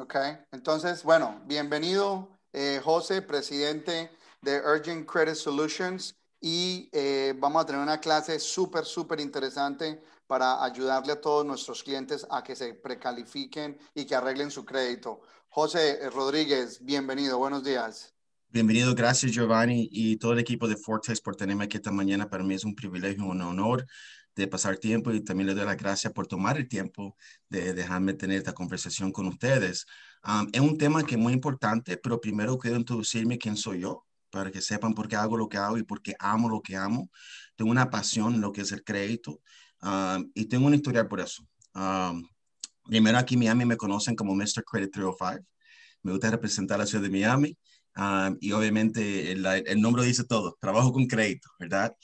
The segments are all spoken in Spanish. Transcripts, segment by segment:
Ok, entonces, bueno, bienvenido eh, José, presidente de Urgent Credit Solutions y eh, vamos a tener una clase súper, súper interesante para ayudarle a todos nuestros clientes a que se precalifiquen y que arreglen su crédito. José eh, Rodríguez, bienvenido, buenos días. Bienvenido, gracias Giovanni y todo el equipo de Fortex por tenerme aquí esta mañana. Para mí es un privilegio, un honor de pasar tiempo y también les doy las gracias por tomar el tiempo de dejarme tener esta conversación con ustedes. es un tema que es muy importante, pero primero quiero introducirme quién soy yo para que sepan por qué hago lo que hago y por qué amo lo que amo. Tengo una pasión en lo que es el crédito y tengo una historial por eso. primero aquí en Miami me conocen como Mr. Credit 305. Me gusta representar la ciudad de Miami. y obviamente el, nombre dice todo, trabajo con crédito, ¿verdad?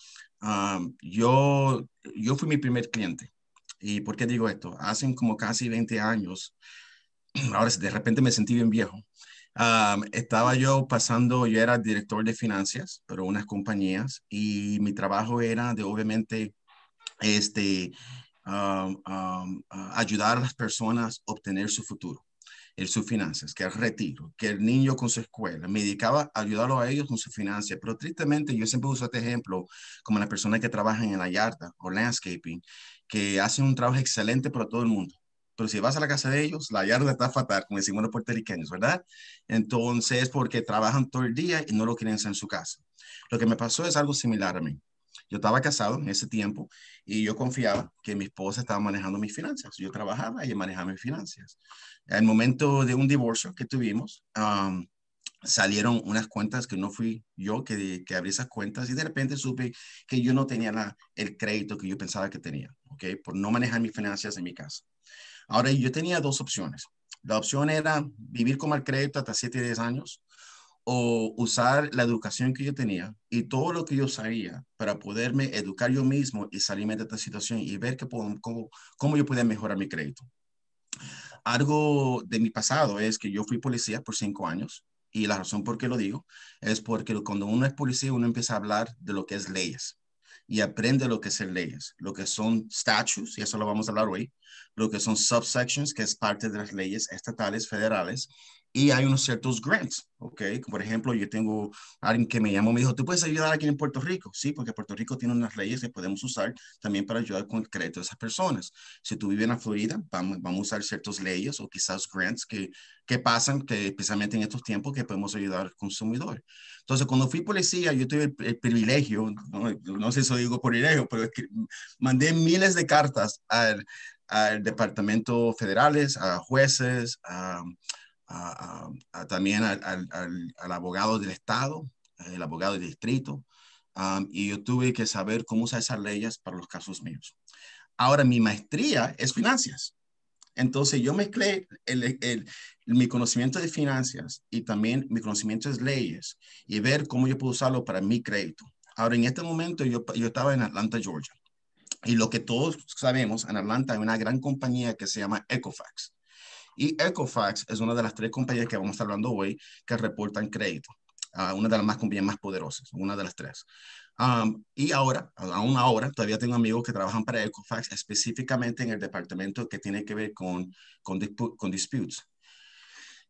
yo, yo fui mi primer cliente. ¿Y por qué digo esto? Hace como casi 20 años, ahora de repente me sentí bien viejo. estaba yo pasando, yo era director de finanzas, pero unas compañías, y mi trabajo era de obviamente este, ayudar a las personas a obtener su futuro en sus finanzas, que el retiro, que el niño con su escuela. Me dedicaba a ayudarlo a ellos con sus finanzas. Pero tristemente, yo siempre uso este ejemplo como las personas que trabajan en la yarda o landscaping, que hacen un trabajo excelente para todo el mundo. Pero si vas a la casa de ellos, la yarda está fatal, como decimos los puertorriqueños, ¿verdad? Entonces, porque trabajan todo el día y no lo quieren hacer en su casa. Lo que me pasó es algo similar a mí. Yo estaba casado en ese tiempo y yo confiaba que mi esposa estaba manejando mis finanzas. Yo trabajaba y manejaba mis finanzas. Al momento de un divorcio que tuvimos, salieron unas cuentas que no fui yo que, que abrí esas cuentas y de repente supe que yo no tenía el crédito que yo pensaba que tenía, ¿ok? Por no manejar mis finanzas en mi casa. Ahora, yo tenía dos opciones. La opción era vivir con mal crédito hasta 7 y 10 años o usar la educación que yo tenía y todo lo que yo sabía para poderme educar yo mismo y salirme de esta situación y ver que puedo, cómo, cómo yo podía mejorar mi crédito. Algo de mi pasado es que yo fui policía por cinco años y la razón por qué lo digo es porque cuando uno es policía uno empieza a hablar de lo que es leyes y aprende lo que son leyes, lo que son statutes, y eso lo vamos a hablar hoy, lo que son subsections, que es parte de las leyes estatales, federales, y hay unos ciertos grants, ¿ok? Por ejemplo, yo tengo alguien que me llamó, me dijo, ¿tú puedes ayudar aquí en Puerto Rico? Sí, porque Puerto Rico tiene unas leyes que podemos usar también para ayudar con el crédito de esas personas. Si tú vives en la Florida, vamos, vamos a usar ciertas leyes o quizás grants que, que pasan, que especialmente en estos tiempos que podemos ayudar al consumidor. Entonces, cuando fui policía, yo tuve el, privilegio, no, sé si lo digo privilegio, pero es que mandé miles de cartas al, al departamento federales, a jueces, a también al, al, al, abogado del Estado, el abogado del distrito, y yo tuve que saber cómo usar esas leyes para los casos míos. Ahora, mi maestría es finanzas. Entonces, yo mezclé el, el, mi conocimiento de finanzas y también mi conocimiento de leyes y ver cómo yo puedo usarlo para mi crédito. Ahora, en este momento, yo, yo estaba en Atlanta, Georgia. Y lo que todos sabemos, en Atlanta hay una gran compañía que se llama Ecofax y Equifax es una de las tres compañías que vamos a estar hablando hoy que reportan crédito. a ah, una de las más compañías más poderosas, una de las tres. y ahora, aún ahora, todavía tengo amigos que trabajan para Equifax específicamente en el departamento que tiene que ver con, con, con disputes.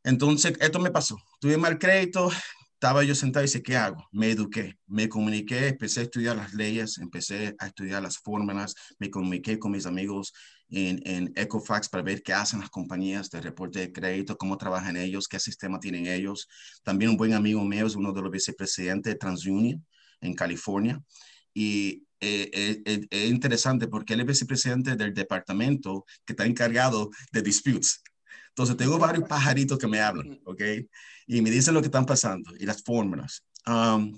Entonces, esto me pasó. Tuve mal crédito, estaba yo sentado y dice, ¿qué hago? Me eduqué, me comuniqué, empecé a estudiar las leyes, empecé a estudiar las fórmulas, me comuniqué con mis amigos en, en, Ecofax para ver qué hacen las compañías de reporte de crédito, cómo trabajan ellos, qué sistema tienen ellos. También un buen amigo mío es uno de los vicepresidentes de TransUnion en California. Y eh, eh, eh, es interesante porque él es vicepresidente del departamento que está encargado de disputes entonces, tengo varios pajaritos que me hablan, ¿ok? Y me dicen lo que están pasando y las fórmulas.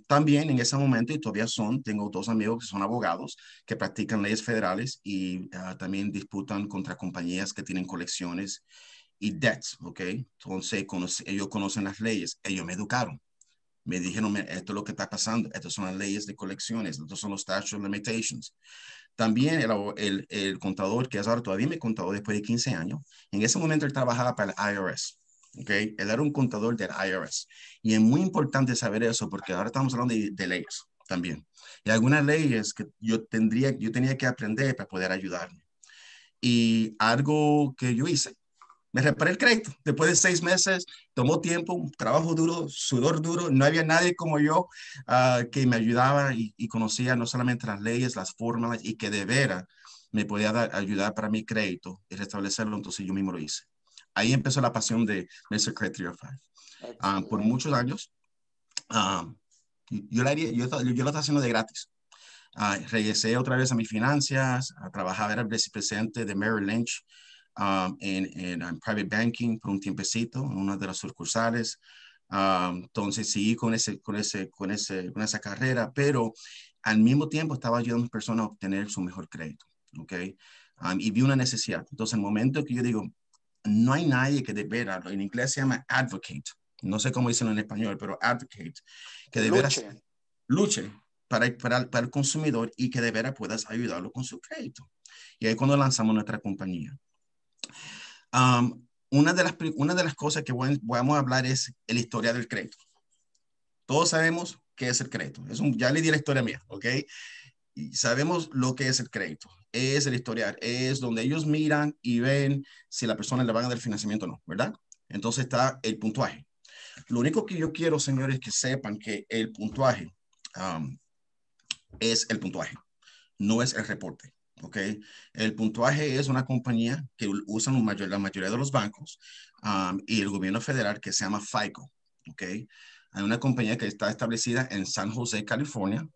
también en ese momento, y todavía son, tengo dos amigos que son abogados que practican leyes federales y ah, también disputan contra compañías que tienen colecciones y debts, ¿ok? Entonces, ellos conocen las leyes, ellos me educaron. Me dijeron, esto es lo que está pasando, estas son las leyes de colecciones, estos son los statute limitations. También el, el, contador, que es ahora todavía mi contador después de 15 años, en ese momento él trabajaba para el IRS. ¿okay? Él era un contador del IRS. Y es muy importante saber eso porque ahora estamos hablando de, leyes también. Y algunas leyes que yo, tendría, yo tenía que aprender para poder ayudarme. Y algo que yo hice me reparé el crédito. Después de seis meses, tomó tiempo, trabajo duro, sudor duro. No había nadie como yo ah, que me ayudaba y, conocía no solamente las leyes, las fórmulas y que de veras me podía ayudar para mi crédito y restablecerlo. Entonces yo mismo lo hice. Ahí empezó la pasión de Mr. Credit 305. Ah, por muchos años, ah, yo, yo, yo, lo estaba haciendo de gratis. regresé otra vez a mis finanzas, a trabajar, era vicepresidente de Merrill Lynch Um, en, en, um, private banking por un tiempecito en una de las sucursales. Um, entonces seguí con, ese, con, ese, con, ese, con esa carrera, pero al mismo tiempo estaba ayudando a las personas a obtener su mejor crédito. ¿ok? y vi una necesidad. Entonces, el momento que yo digo, no hay nadie que de veras, en inglés se llama advocate, no sé cómo dicen en español, pero advocate, que de veras luche, para, para, para, el consumidor y que de veras puedas ayudarlo con su crédito. Y ahí cuando lanzamos nuestra compañía. Um, una, de las, una de las cosas que vamos a hablar es el historia del crédito. Todos sabemos qué es el crédito. Es un, ya le di la historia mía, ¿ok? Y sabemos lo que es el crédito. Es el historial, es donde ellos miran y ven si la persona le van a dar financiamiento o no, ¿verdad? Entonces está el puntuaje. Lo único que yo quiero, señores, que sepan que el puntuaje um, es el puntuaje, no es el reporte. ¿ok? El puntuaje es una compañía que usan la mayoría de los bancos y el gobierno federal que se llama FICO, ¿ok? Hay una compañía que está establecida en San José, California,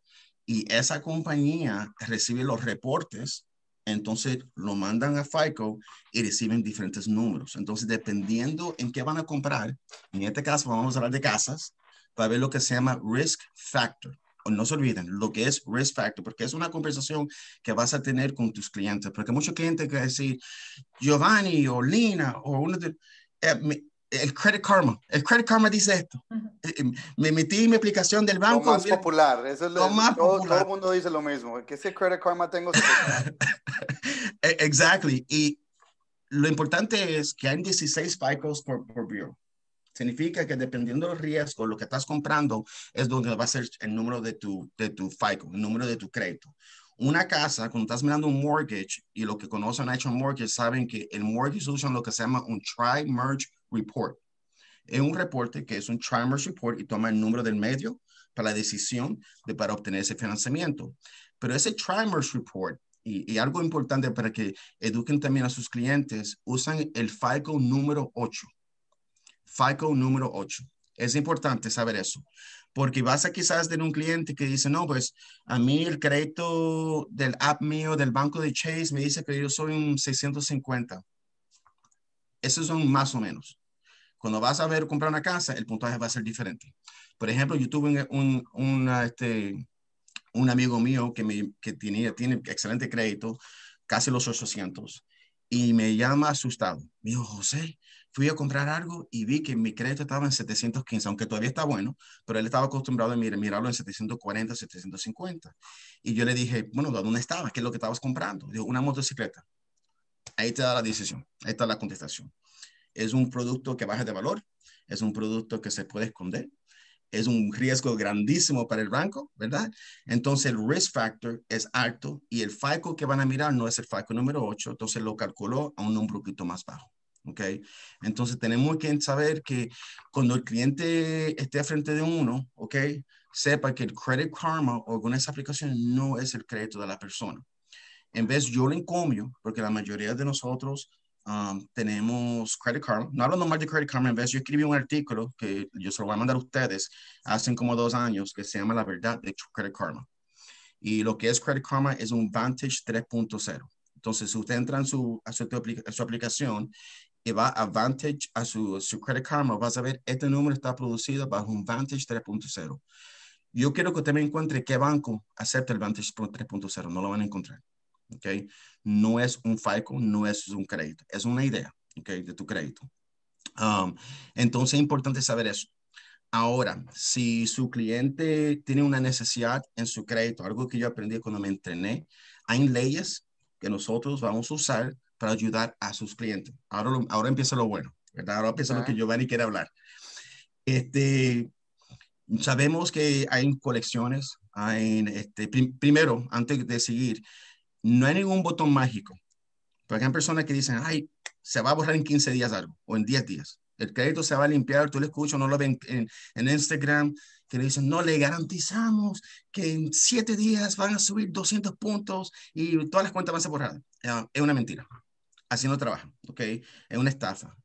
y esa compañía recibe los reportes, entonces lo mandan a FICO y reciben diferentes números. Entonces, dependiendo en qué van a comprar, en este caso vamos a hablar de casas, va ver lo que se llama risk factor no se olviden lo que es risk factor, porque es una conversación que vas a tener con tus clientes, porque muchos clientes que decir Giovanni o Lina o uno de... Eh, el Credit Karma, el Credit Karma dice esto. Eh, eh, me metí en mi aplicación del banco. Lo más popular, es lo, más todo, popular. Todo el mundo dice lo mismo, que ese Credit Karma tengo. E-, exactly, y lo importante es que hay 16 FICOs por, por Significa que dependiendo del riesgo, lo que estás comprando es donde va a ser el número de tu, de tu FICO, el número de tu crédito. Una casa, cuando estás mirando un mortgage y lo que conocen a mortgage, saben que el mortgage solution lo que se llama un tri-merge report. Es un reporte que es un tri-merge report y toma el número del medio para la decisión de para obtener ese financiamiento. Pero ese tri-merge report y, y, algo importante para que eduquen también a sus clientes, usan el FICO número 8. FICO número 8. Es importante saber eso, porque vas a quizás tener un cliente que dice, no, pues a mí el crédito del app mío, del banco de Chase, me dice que yo soy un 650. Esos son más o menos. Cuando vas a ver comprar una casa, el puntaje va a ser diferente. Por ejemplo, yo tuve un, este, un amigo mío que, me, tenía, tiene excelente crédito, casi los 800, y me llama asustado. Me José, fui a comprar algo y vi que mi crédito estaba en 715, aunque todavía está bueno, pero él estaba acostumbrado a mirarlo en 740, 750. Y yo le dije, bueno, ¿dónde estaba? ¿Qué es lo que estabas comprando? Dijo, una motocicleta. Ahí te da la decisión, ahí está la contestación. Es un producto que baja de valor, es un producto que se puede esconder, es un riesgo grandísimo para el banco, ¿verdad? Entonces el risk factor es alto y el FICO que van a mirar no es el FICO número 8, entonces lo calculó a un número un poquito más bajo. ¿ok? Entonces tenemos que saber que cuando el cliente esté frente de uno, ¿ok? Sepa que el Credit Karma o con esa aplicación no es el crédito de la persona. En vez yo lo encomio, porque la mayoría de nosotros um, tenemos Credit Karma, no hablo nomás de Credit Karma, en vez yo escribí un artículo que yo se lo voy a mandar a ustedes hace como dos años que se llama La Verdad de Credit Karma. Y lo que es Credit Karma es un Vantage 3.0. Entonces, si usted entra en su, su, aplicación y va a Vantage, a su, su Credit Karma, vas a ver, este número está producido bajo un Vantage 3.0. Yo quiero que usted me encuentre qué banco acepta el Vantage 3.0, no lo van a encontrar. Okay. No es un FICO, no es un crédito, es una idea, okay, De tu crédito. Um, entonces es importante saber eso. Ahora, si su cliente tiene una necesidad en su crédito, algo que yo aprendí cuando me entrené, hay leyes que nosotros vamos a usar para ayudar a sus clientes. Ahora, ahora empieza lo bueno, ¿verdad? Ahora empieza lo que Giovanni quiere hablar. Este, sabemos que hay colecciones, hay, este, primero, antes de seguir, no hay ningún botón mágico. Porque hay personas que dicen, ay, se va a borrar en 15 días algo, o en 10 días. El crédito se va a limpiar, tú lo escuchas, no lo ven en, en Instagram, que le dicen, no, le garantizamos que en 7 días van a subir 200 puntos y todas las cuentas van a ser borradas. Ah, es una mentira así no trabajan, ¿ok? Es una estafa,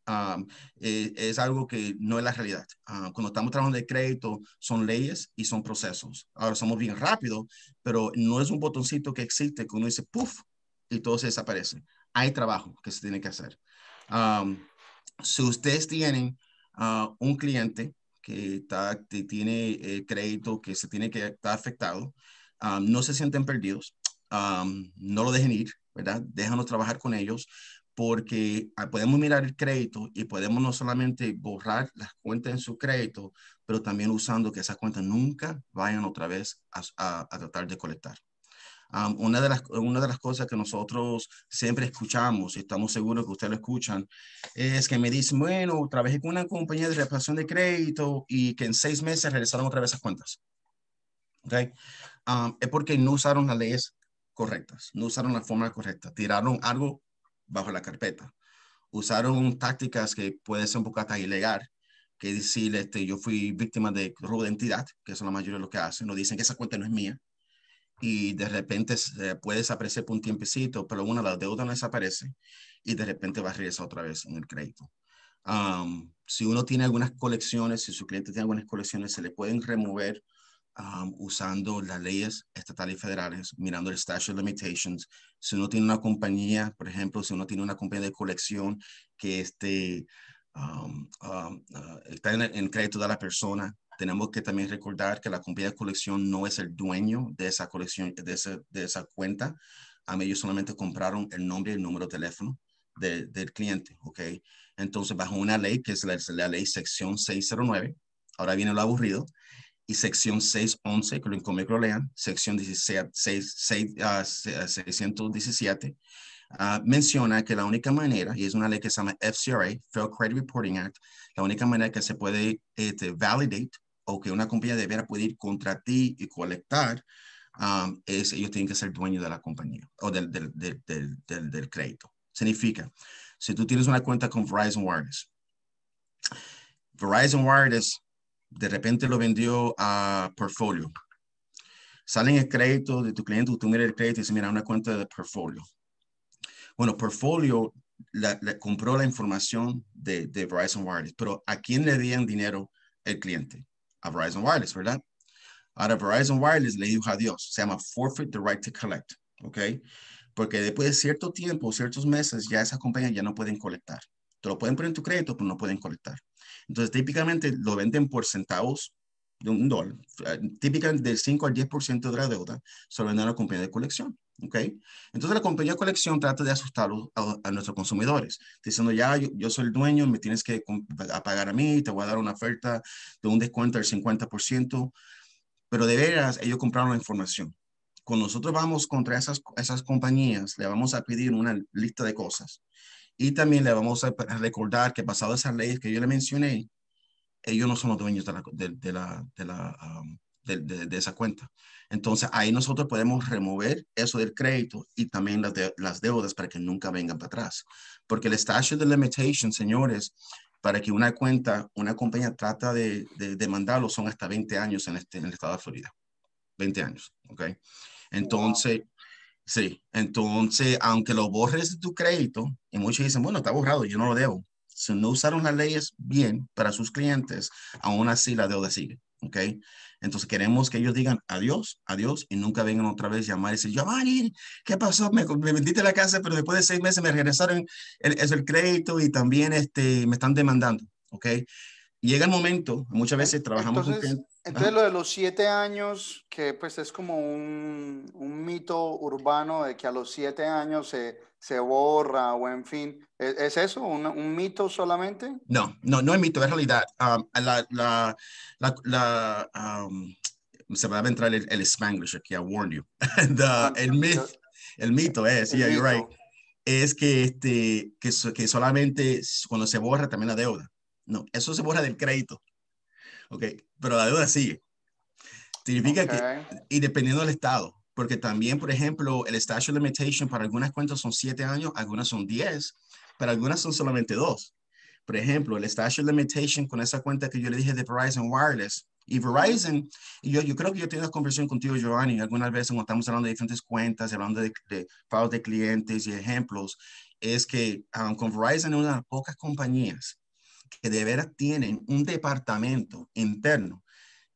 e, es algo que no es la realidad. Ah, cuando estamos trabajando de crédito, son leyes y son procesos. Ahora somos bien rápidos, pero no es un botoncito que existe que uno dice, ¡puf! y todo se desaparece. Hay trabajo que se tiene que hacer. si ustedes tienen ah, un cliente que, tiene eh, crédito, que se tiene que estar afectado, no se sienten perdidos, no lo dejen ir, ¿verdad? Déjanos trabajar con ellos porque ah, podemos mirar el crédito y podemos no solamente borrar las cuentas en su crédito, pero también usando que esas cuentas nunca vayan otra vez a, a, tratar de colectar. una, de las, una de las cosas que nosotros siempre escuchamos, y estamos seguros que ustedes lo escuchan, es que me dicen, bueno, trabajé con una compañía de reparación de crédito y que en seis meses regresaron otra vez esas cuentas. Okay? es porque no usaron las leyes correctas, no usaron la forma correcta, tiraron algo bajo la carpeta. Usaron tácticas que pueden ser un poco hasta ilegal, que decir, este, yo fui víctima de robo de entidad, que son la mayoría de lo que hacen, nos dicen que esa cuenta no es mía, y de repente puede desaparecer por un tiempecito, pero una, la deuda no desaparece, y de repente va a regresar otra vez en el crédito. si uno tiene algunas colecciones, si su cliente tiene algunas colecciones, se le pueden remover usando las leyes estatales y federales, mirando el statute of limitations. Si uno tiene una compañía, por ejemplo, si uno tiene una compañía de colección que esté, ah, está en, crédito de la persona, tenemos que también recordar que la compañía de colección no es el dueño de esa colección, de esa, de esa cuenta. a ellos solamente compraron el nombre y el número de teléfono de, del cliente, ¿ok? Entonces, bajo una ley que es la, la ley sección 609, ahora viene lo aburrido, y sección 611, que lo lo lean, sección 166617 617, ah, ah, ah, menciona que la única manera, y es una ley que se llama FCRA, Fair Credit Reporting Act, la única manera que se puede este, validate o que una compañía debiera poder ir contra ti y colectar um, es ellos tienen que ser dueños de la compañía o del, del, del, del crédito. Significa, si tú tienes una cuenta con Verizon Wireless, Verizon Wireless de repente lo vendió a portfolio. Salen el crédito de tu cliente, tú miras el crédito y dices, mira, una cuenta de portfolio. Bueno, portfolio le compró la información de, Verizon Wireless, pero ¿a quién le dieron dinero el cliente? A Verizon Wireless, ¿verdad? Ahora Verizon Wireless le dijo adiós, se llama forfeit the right to collect, ¿ok? Porque después de cierto tiempo, ciertos meses, ya esa compañía ya no pueden colectar. Te lo pueden poner en tu crédito, pero no pueden colectar. Entonces, típicamente lo venden por centavos de un dólar, eh, típicamente del 5 al 10% de la deuda, se lo venden a la compañía de colección. ¿Okay? Entonces la compañía de colección trata de asustar a, nuestros consumidores, diciendo, ya, yo, soy el dueño, me tienes que pagar a mí, te voy a dar una oferta de un descuento del 50%, pero de veras ellos compraron la información. Cuando nosotros vamos contra esas, esas compañías, le vamos a pedir una lista de cosas y también le vamos a recordar que basado esas leyes que yo le mencioné, ellos no son los dueños de, la, de, la, um, de, esa cuenta. Entonces ahí nosotros podemos remover eso del crédito y también las, las deudas para que nunca vengan para atrás. Porque el statute de limitation, señores, para que una cuenta, una compañía trata de, demandarlo, son hasta 20 años en, este, en el estado de Florida. 20 años, ¿ok? Entonces, Sí, entonces, aunque lo borres de tu crédito, y muchos dicen, bueno, está borrado, yo no lo debo. Si no usaron las leyes bien para sus clientes, aún así la deuda sigue, ¿ok? Entonces queremos que ellos digan adiós, adiós, y nunca vengan otra vez a llamar y decir, Giovanni, ¿qué pasó? Me, vendiste la casa, pero después de seis meses me regresaron el, el, crédito y también este, me están demandando, ¿ok? Llega el momento, muchas veces trabajamos Entonces, entonces lo de los siete años, que pues es como un, un mito urbano de que a los siete años se, se borra o en fin, ¿es, eso? ¿Un, ¿Un, mito solamente? No, no, no es mito, es realidad. Ah, la, la, ah, se va a entrar el, Spanglish aquí, I warn you. Ah, el, myth, el mito es, yeah, you're right, es que, este, que, que solamente cuando se borra también la deuda. No, eso se borra del crédito. Ok, pero la duda sigue. Significa que, y dependiendo del estado, porque también, por ejemplo, el statute limitation para algunas cuentas son siete años, algunas son 10, pero algunas son solamente dos. Por ejemplo, el statute limitation con esa cuenta que yo le dije de Verizon Wireless, y Verizon, y yo, creo que yo he tenido conversación contigo, Giovanni, algunas veces cuando estamos hablando de diferentes cuentas, hablando de, pagos de clientes y ejemplos, es que um, con Verizon es una de las pocas compañías que de veras tienen un departamento interno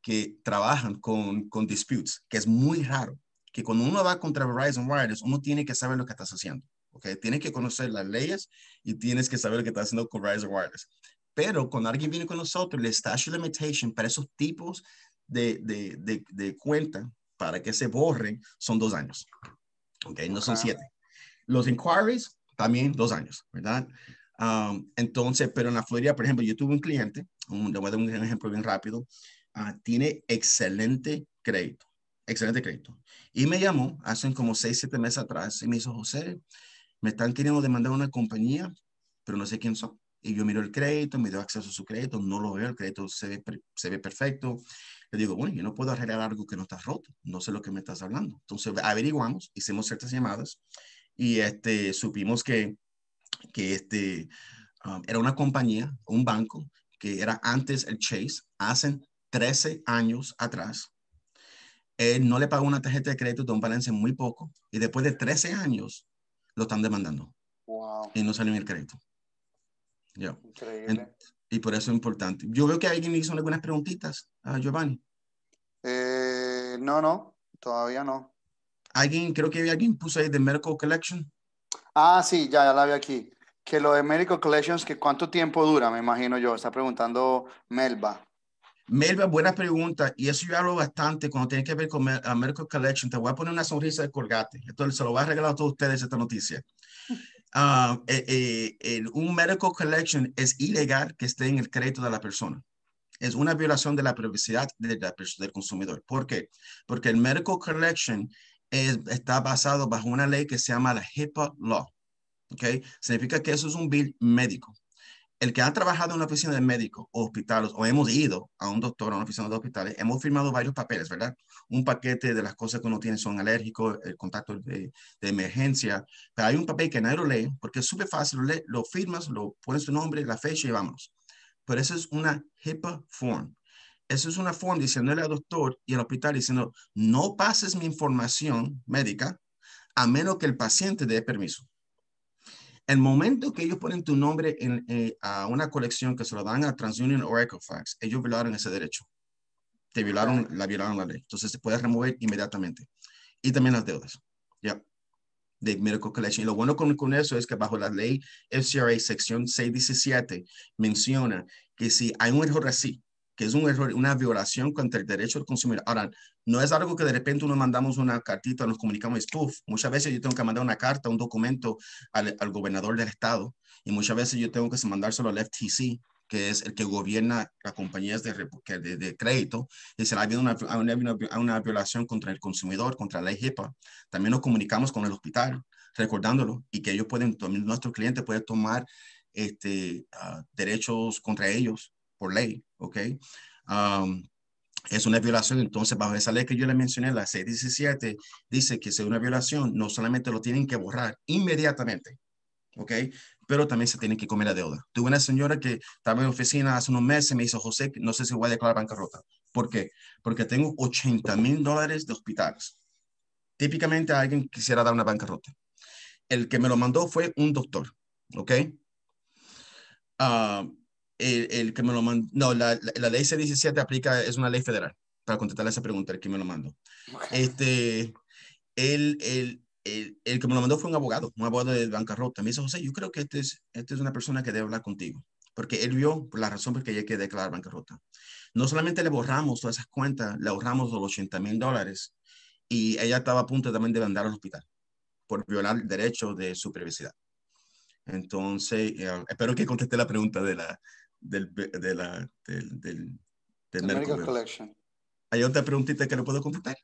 que trabajan con, con disputes, que es muy raro, que cuando uno va contra Verizon Wireless, uno tiene que saber lo que estás haciendo, ¿ok? Tienes que conocer las leyes y tienes que saber lo que estás haciendo con Verizon Wireless. Pero cuando alguien viene con nosotros, el statute limitation para esos tipos de, de, de, de cuenta, para que se borren, son dos años, ¿ok? No son siete. Los inquiries, también dos años, ¿verdad? entonces, pero en la Florida, por ejemplo, yo tuve un cliente, un, le voy a dar un ejemplo bien rápido, ah, tiene excelente crédito, excelente crédito. Y me llamó hace como seis siete meses atrás y me dijo, José, me están queriendo demandar una compañía, pero no sé quién son. Y yo miro el crédito, me dio acceso a su crédito, no lo veo, el crédito se ve, se ve perfecto. Le digo, bueno, yo no puedo arreglar algo que no está roto, no sé lo que me estás hablando. Entonces averiguamos, hicimos ciertas llamadas y este, supimos que que este, um, era una compañía, un banco, que era antes el Chase, hace 13 años atrás. Él no le pagó una tarjeta de crédito de un balance muy poco y después de 13 años lo están demandando. Wow. Y no salió en el crédito. y por eso es importante. Yo veo que alguien me hizo algunas preguntitas a ah, Giovanni. Eh, no, no, todavía no. Alguien, creo que alguien puso ahí de merco Collection. Ah, sí, ya, la vi aquí que lo de Medical Collections, que cuánto tiempo dura, me imagino yo, está preguntando Melba. Melba, buena pregunta, y eso yo hablo bastante cuando tiene que ver con Medical Collection. Te voy a poner una sonrisa de colgate. Entonces, se lo voy a regalar a todos ustedes esta noticia. Ah, eh, eh, un Medical Collection es ilegal que esté en el crédito de la persona. Es una violación de la privacidad del consumidor. ¿Por qué? Porque el Medical Collection está basado bajo una ley que se llama la HIPAA Law ¿ok? Significa que eso es un bill médico. El que ha trabajado en una oficina de médico o hospitales, o hemos ido a un doctor a una oficina de hospitales, hemos firmado varios papeles, ¿verdad? Un paquete de las cosas que uno tiene son alérgicos, el contacto de, emergencia, pero hay un papel que nadie lo lee porque es súper fácil, lo, lo firmas, lo pones tu nombre, la fecha y vámonos. Pero eso es una HIPAA form, eso es una form diciéndole al doctor y al hospital diciendo, no pases mi información médica a menos que el paciente dé permiso. El momento que ellos ponen tu nombre en, eh, a una colección que se lo dan a TransUnion o Equifax, ellos violaron ese derecho. Te violaron, la violaron la ley. Entonces se puede remover inmediatamente. Y también las deudas. Ya. De Medical Collection. Y lo bueno con, con eso es que bajo la ley FCRA sección 617 menciona que si hay un error así, que es un error, una violación contra el derecho del consumidor. Ahora, no es algo que de repente nos mandamos una cartita, nos comunicamos, puff muchas veces yo tengo que mandar una carta, un documento al, al, gobernador del estado y muchas veces yo tengo que mandárselo al FTC, que es el que gobierna las compañías de, de, crédito, y si ha habido una, una, violación contra el consumidor, contra la ley También nos comunicamos con el hospital, recordándolo, y que ellos pueden, nuestro cliente puede tomar este, ah, derechos contra ellos por ley, ¿ok? Um, es una violación, entonces bajo esa ley que yo le mencioné, la 617, dice que si es una violación, no solamente lo tienen que borrar inmediatamente, ¿ok? Pero también se tienen que comer la deuda. Tuve una señora que estaba en oficina hace unos meses me dijo, José, no sé si voy a declarar bancarrota. ¿Por qué? Porque tengo 80 mil dólares de hospitales. Típicamente alguien quisiera dar una bancarrota. El que me lo mandó fue un doctor, ¿ok? Ah, el, que me lo mandó, no, la, la, ley C-17 aplica, es una ley federal, para contestar esa pregunta, el que me lo mandó. Este, el, el, el, el, que me lo mandó fue un abogado, un abogado de bancarrota. Me dice José, yo creo que este es, este es una persona que debe hablar contigo, porque él vio por la razón por que ella quiere declarar bancarrota. No solamente le borramos todas esas cuentas, le ahorramos los 80 mil dólares y ella estaba a punto también de mandar al hospital por violar el derecho de su privacidad. Entonces, eh, espero que conteste la pregunta de la, del, de la, del, del, del Collection. ¿Hay otra preguntita que no puedo contestar?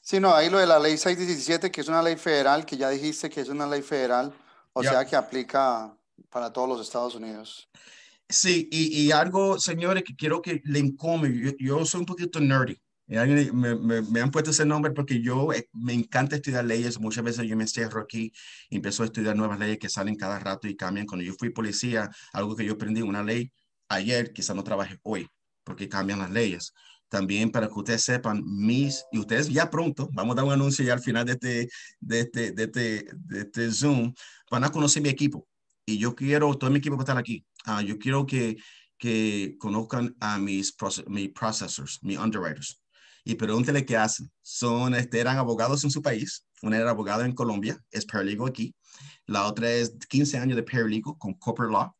Sí, no, ahí lo de la ley 617, que es una ley federal, que ya dijiste que es una ley federal, o sea que aplica para todos los Estados Unidos. Sí, y, y algo, señores, que quiero que le income, yo, yo soy un poquito nerdy, me, han puesto ese nombre porque yo eh, me encanta estudiar leyes. Muchas veces yo me encierro aquí y empiezo a estudiar nuevas leyes que salen cada rato y cambian. Cuando yo fui policía, algo que yo aprendí, una ley ayer, quizá no trabaje hoy, porque cambian las leyes. También para que ustedes sepan, mis, y ustedes ya pronto, vamos a dar un anuncio ya al final de este, de este, de este, este Zoom, van a conocer mi equipo. Y yo quiero, todo mi equipo va a estar aquí. Ah, yo quiero que, que conozcan a mis, mis processors, mis underwriters y pregúntele qué hacen. Son, este, eran abogados en su país, una era abogada en Colombia, es paralegal aquí, la otra es 15 años de paralegal con corporate law,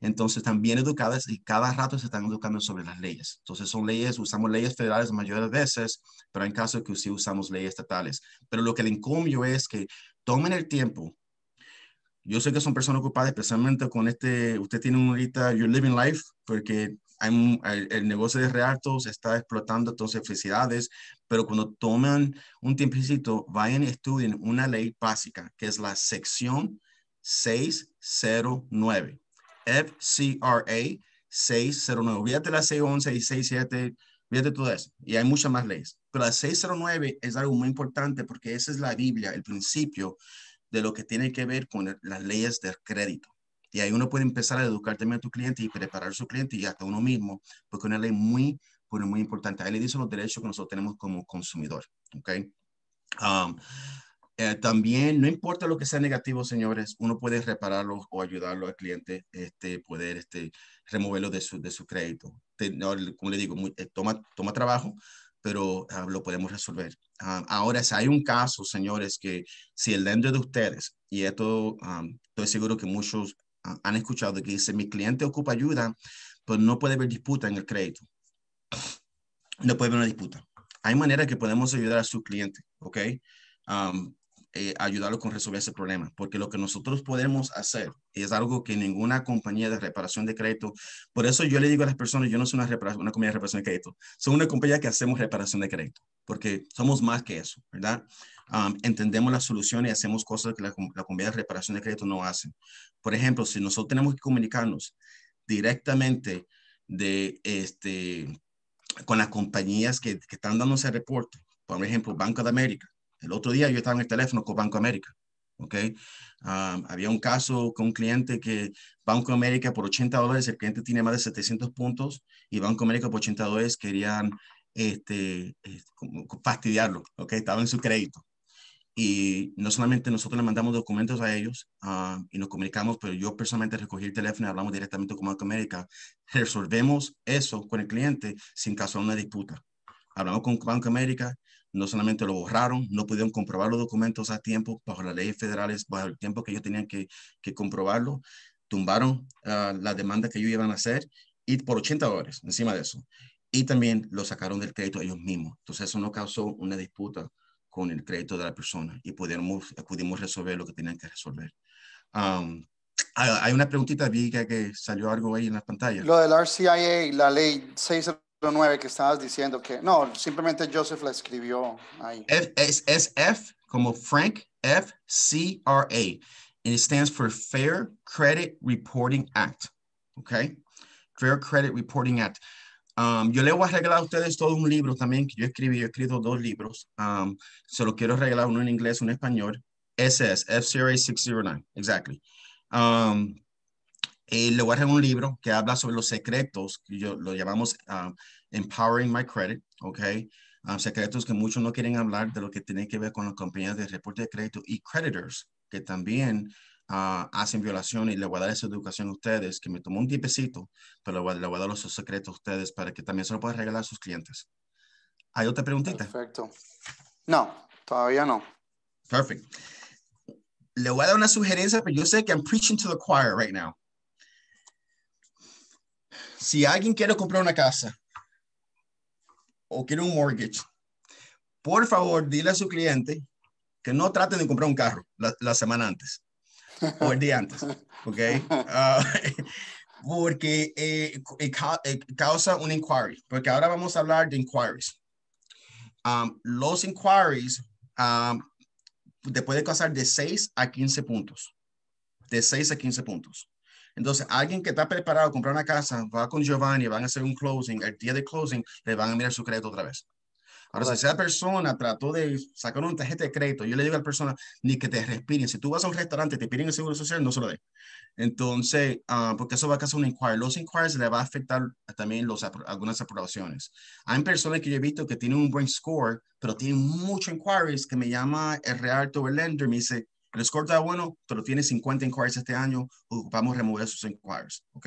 entonces están bien educadas y cada rato se están educando sobre las leyes. Entonces son leyes, usamos leyes federales la mayoría de veces, pero en caso que sí usamos leyes estatales. Pero lo que le encomio es que tomen el tiempo. Yo sé que son personas ocupadas, especialmente con este, usted tiene un ahorita, you're living life, porque el negocio de realtos está explotando, entonces felicidades, pero cuando toman un tiempecito, vayan y estudien una ley básica, que es la sección 609, FCRA 609. Fíjate la 611 y 67, fíjate todo eso, y hay muchas más leyes, pero la 609 es algo muy importante porque esa es la Biblia, el principio de lo que tiene que ver con las leyes del crédito. Y ahí uno puede empezar a educar también a tu cliente y preparar a su cliente y hasta uno mismo, porque una ley muy, bueno, muy importante. Ahí le dice los derechos que nosotros tenemos como consumidor. okay? Um, eh, también, no importa lo que sea negativo, señores, uno puede repararlo o ayudarlo al cliente, este, poder este, removerlo de su, crédito. como le digo, eh, toma, toma trabajo, pero ah, lo podemos resolver. Ah, ahora, si hay un caso, señores, que si el lender de ustedes, y esto ah, estoy seguro que muchos han escuchado que dice, mi cliente ocupa ayuda, pero pues no puede haber disputa en el crédito. No puede haber una disputa. Hay maneras que podemos ayudar a su cliente, ¿ok? Eh, ayudarlo con resolver ese problema, porque lo que nosotros podemos hacer es algo que ninguna compañía de reparación de crédito, por eso yo le digo a las personas, yo no soy una, una compañía de reparación de crédito, soy una compañía que hacemos reparación de crédito, porque somos más que eso, ¿verdad? entendemos las soluciones y hacemos cosas que la, la de reparación de crédito no hace. Por ejemplo, si nosotros tenemos que comunicarnos directamente de este, con las compañías que, que están dando ese reporte, por ejemplo, Banco de América. El otro día yo estaba en el teléfono con Banco de América. ¿ok? había un caso con un cliente que Banco América por 80 dólares, el cliente tiene más de 700 puntos y Banco América por 80 dólares querían este, este fastidiarlo, Estaba en su crédito y no solamente nosotros le mandamos documentos a ellos ah, y nos comunicamos, pero yo personalmente recogí el teléfono y hablamos directamente con Banco América. Resolvemos eso con el cliente sin causar una disputa. Hablamos con Banco América, no solamente lo borraron, no pudieron comprobar los documentos a tiempo bajo las leyes federales, bajo el tiempo que ellos tenían que, que comprobarlo, tumbaron ah, la demanda que ellos iban a hacer y por 80 dólares encima de eso. Y también lo sacaron del crédito ellos mismos. Entonces eso no causó una disputa con el crédito de la persona y pudimos, pudimos resolver lo que tenían que resolver. hay una preguntita, vi que, salió algo ahí en la pantalla. Lo del RCIA, la ley 609 que estabas diciendo que no, simplemente Joseph la escribió ahí. F como Frank F C R A. it stands for Fair Credit Reporting Act. Okay? Fair Credit Reporting Act. Um, yo le voy a regalar a ustedes todo un libro también que yo escribí. Yo he escrito dos libros. solo um, se lo quiero regalar uno en inglés, uno en español. Ese es FCRA 609, exactly. Um, y le voy a regalar un libro que habla sobre los secretos, que yo, lo llamamos um, Empowering My Credit, ¿ok? secretos que muchos no quieren hablar de lo que tiene que ver con las compañías de reporte de crédito y creditors, que también Ah, hacen violación y le voy a dar esa educación a ustedes, que me tomó un tipecito, pero le voy, a dar los secretos a ustedes para que también se lo puedan regalar a sus clientes. ¿Hay otra preguntita? Perfecto. No, todavía no. Perfecto. Le voy a dar una sugerencia, pero yo sé que I'm preaching to the choir right now. Si alguien quiere comprar una casa o quiere un mortgage, por favor, dile a su cliente que no traten de comprar un carro la, la semana antes o el día antes, ¿ok? Ah, porque eh, eh, eh, causa un inquiry, porque ahora vamos a hablar de inquiries. Um, los inquiries um, te puede causar de 6 a 15 puntos, de 6 a 15 puntos. Entonces, alguien que está preparado a comprar una casa, va con Giovanni, van a hacer un closing, el día de closing, le van a mirar su crédito otra vez. Ahora, si esa persona trató de sacar un tarjeta de crédito, yo le digo a la persona, ni que te respiren. Si tú vas a un restaurante y te piden el seguro social, no se lo dé. Entonces, ah, porque eso va a causar un inquiry. Los inquiries le va a afectar también los, algunas aprobaciones. Hay personas que yo he visto que tienen un buen score, pero tienen muchos inquiries que me llama el realtor el lender me dice, el score está bueno, pero tiene 50 inquiries este año, ocupamos remover sus inquiries, ¿ok?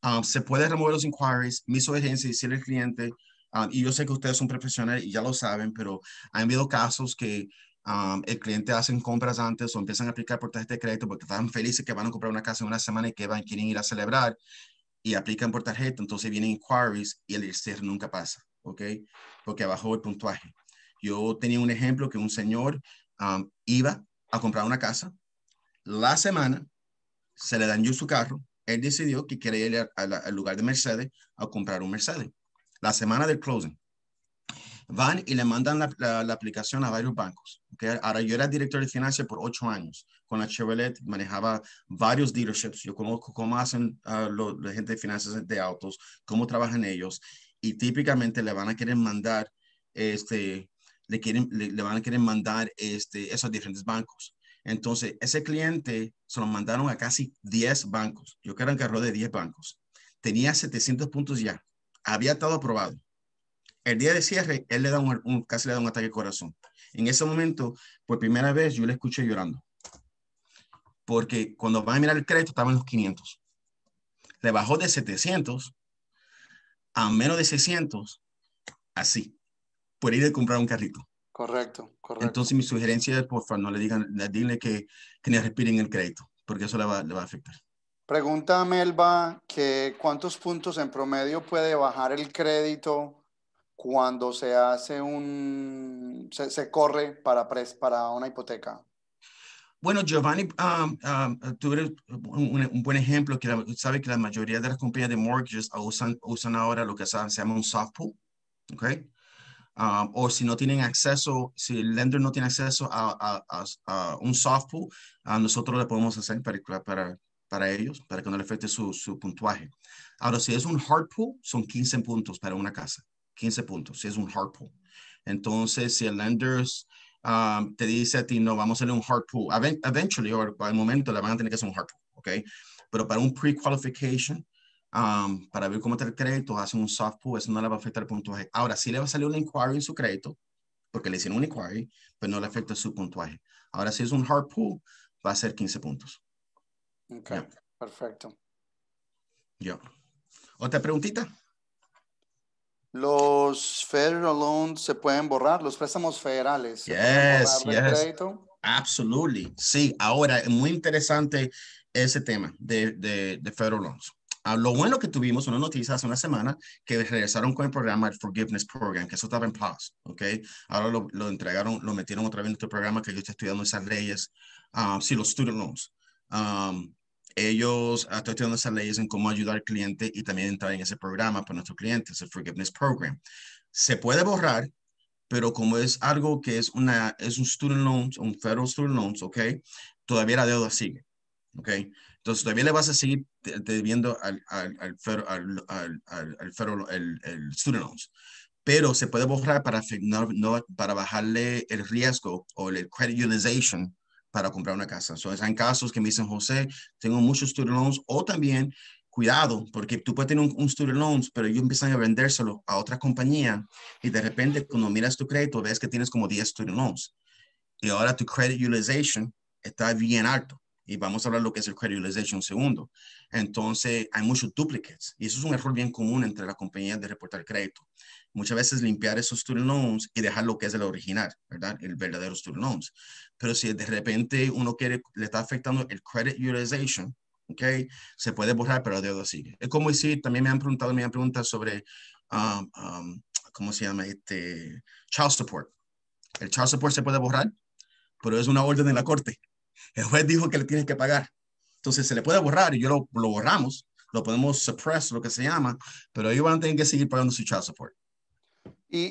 Ah, se puede remover los inquiries, mi sugerencia es decirle al cliente, Ah, y yo sé que ustedes son profesionales y ya lo saben, pero han habido casos que el cliente hacen compras antes o empiezan a aplicar por tarjeta de crédito porque están felices que van a comprar una casa en una semana y que van, quieren ir a celebrar y aplican por tarjeta, entonces vienen inquiries y el cierre nunca pasa, ¿ok? Porque bajó el puntuaje. Yo tenía un ejemplo que un señor iba a comprar una casa, la semana se le dañó su carro, él decidió que quería ir al lugar de Mercedes a comprar un Mercedes la semana del closing, van y le mandan la, la, aplicación a varios bancos. ¿okay? Ahora yo era director de finanzas por ocho años con la Chevrolet, manejaba varios dealerships, yo conozco cómo hacen ah, la gente de finanzas de autos, cómo trabajan ellos y típicamente le van a querer mandar, este, le, quieren, le, van a querer mandar este, esos diferentes bancos. Entonces, ese cliente se lo mandaron a casi 10 bancos. Yo que era encargado de 10 bancos. Tenía 700 puntos ya había estado aprobado. El día de cierre, él le da un, casi le da un ataque al corazón. En ese momento, por primera vez, yo le escuché llorando. Porque cuando van a mirar el crédito, estaban los 500. Le bajó de 700 a menos de 600, así, por ir a comprar un carrito. Correcto, correcto. Entonces, mi sugerencia es, por favor, no le digan, le dile que, que ni respiren el crédito, porque eso le va, le va a afectar. Pregunta Melba que cuántos puntos en promedio puede bajar el crédito cuando se hace un se, corre para para una hipoteca. Bueno, Giovanni, um, um, tuve un, buen ejemplo que sabe que la mayoría de las compañías de mortgages usan, usan ahora lo que se llama un soft pool, ¿ok? Um, o si no tienen acceso, si el lender no tiene acceso a, a, un soft pool, nosotros le podemos hacer para, para para ellos, para que no le afecte su, su puntuaje. Ahora, si es un hard pull, son 15 puntos para una casa. 15 puntos, si es un hard pull. Entonces, si el lender ah, te dice a ti, no, vamos a hacer un hard pull, eventually, o al momento, le van a tener que hacer un hard pull, ¿ok? Pero para un pre-qualification, para ver cómo está el crédito, hacen un soft pull, eso no le va a afectar el puntuaje. Ahora, si le va a salir un inquiry en su crédito, porque le hicieron un inquiry, pues no le afecta su puntuaje. Ahora, si es un hard pull, va a ser 15 puntos. Okay. Perfecto. Yo, ¿Otra preguntita? Los federal loans se pueden borrar, los préstamos federales. Yes, yes. Absolutely. Sí, ahora es muy interesante ese tema de, de, de federal loans. Ah, lo bueno que tuvimos una noticia hace una semana que regresaron con el programa, el Forgiveness Program, que eso estaba en pause ¿ok? Ahora lo, lo entregaron, lo metieron otra vez en este programa que yo estoy estudiando esas leyes. Ah, sí, los student loans. Um, ellos ah, están estudiando esas leyes en cómo ayudar al cliente y también entrar en ese programa para nuestros clientes, el Forgiveness Program. Se puede borrar, pero como es algo que es, una, es un student loans, un federal student loans, ¿ok? Todavía la deuda sigue, ¿ok? Entonces todavía le vas a seguir debiendo al, al, federal, al, federal, el, student loans. Pero se puede borrar para, no, para bajarle el riesgo o el credit utilization para comprar una casa. Entonces hay casos que me dicen, José, tengo muchos student loans o también cuidado, porque tú puedes tener un, un student loans, pero ellos empiezan a vendérselo a otra compañía y de repente cuando miras tu crédito ves que tienes como 10 student loans y ahora tu credit utilization está bien alto y vamos a hablar lo que es el credit utilization segundo. Entonces hay muchos duplicates y eso es un error bien común entre las compañías de reportar crédito muchas veces limpiar esos student loans y dejar lo que es el original, ¿verdad? El verdadero student loans. Pero si de repente uno quiere, le está afectando el credit utilization, ¿ok? Se puede borrar, pero la deuda sigue. Es como decir, también me han preguntado, me han preguntado sobre, um, um, ¿cómo se llama? Este, child support. El child support se puede borrar, pero es una orden de la corte. El juez dijo que le tienes que pagar. Entonces se le puede borrar y yo lo, lo borramos, lo podemos suppress, lo que se llama, pero ellos van a tener que seguir pagando su child support.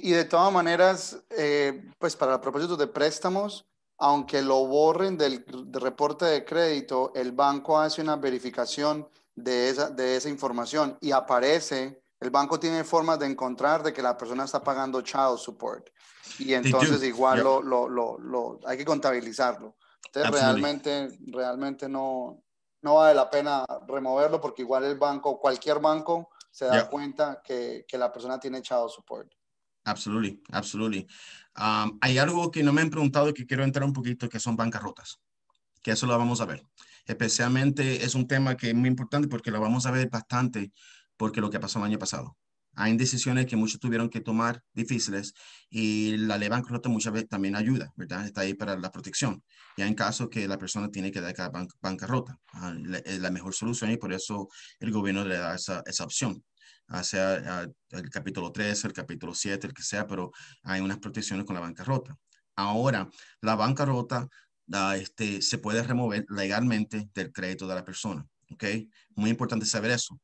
Y, de todas maneras, eh, pues para propósitos de préstamos, aunque lo borren del, reporte de crédito, el banco hace una verificación de esa, de esa información y aparece, el banco tiene formas de encontrar de que la persona está pagando child support. Y entonces igual lo, lo, lo, hay que contabilizarlo. Entonces realmente, realmente no, no vale la pena removerlo porque igual el banco, cualquier banco, se da cuenta que, que la persona tiene child support. Absolutely, absolutely. hay algo que no me han preguntado y que quiero entrar un poquito, que son bancarrotas, que eso lo vamos a ver. Especialmente es un tema que es muy importante porque lo vamos a ver bastante porque lo que pasó el año pasado. Hay decisiones que muchos tuvieron que tomar difíciles y la ley bancarrota muchas veces también ayuda, ¿verdad? Está ahí para la protección. Ya en caso que la persona tiene que dar bancarrota, ah, es la mejor solución y por eso el gobierno le da esa, esa opción sea el capítulo 13, el capítulo 7, el que sea, pero hay unas protecciones con la bancarrota. Ahora, la bancarrota ah, este, se puede remover legalmente del crédito de la persona. ¿Ok? Muy importante saber eso.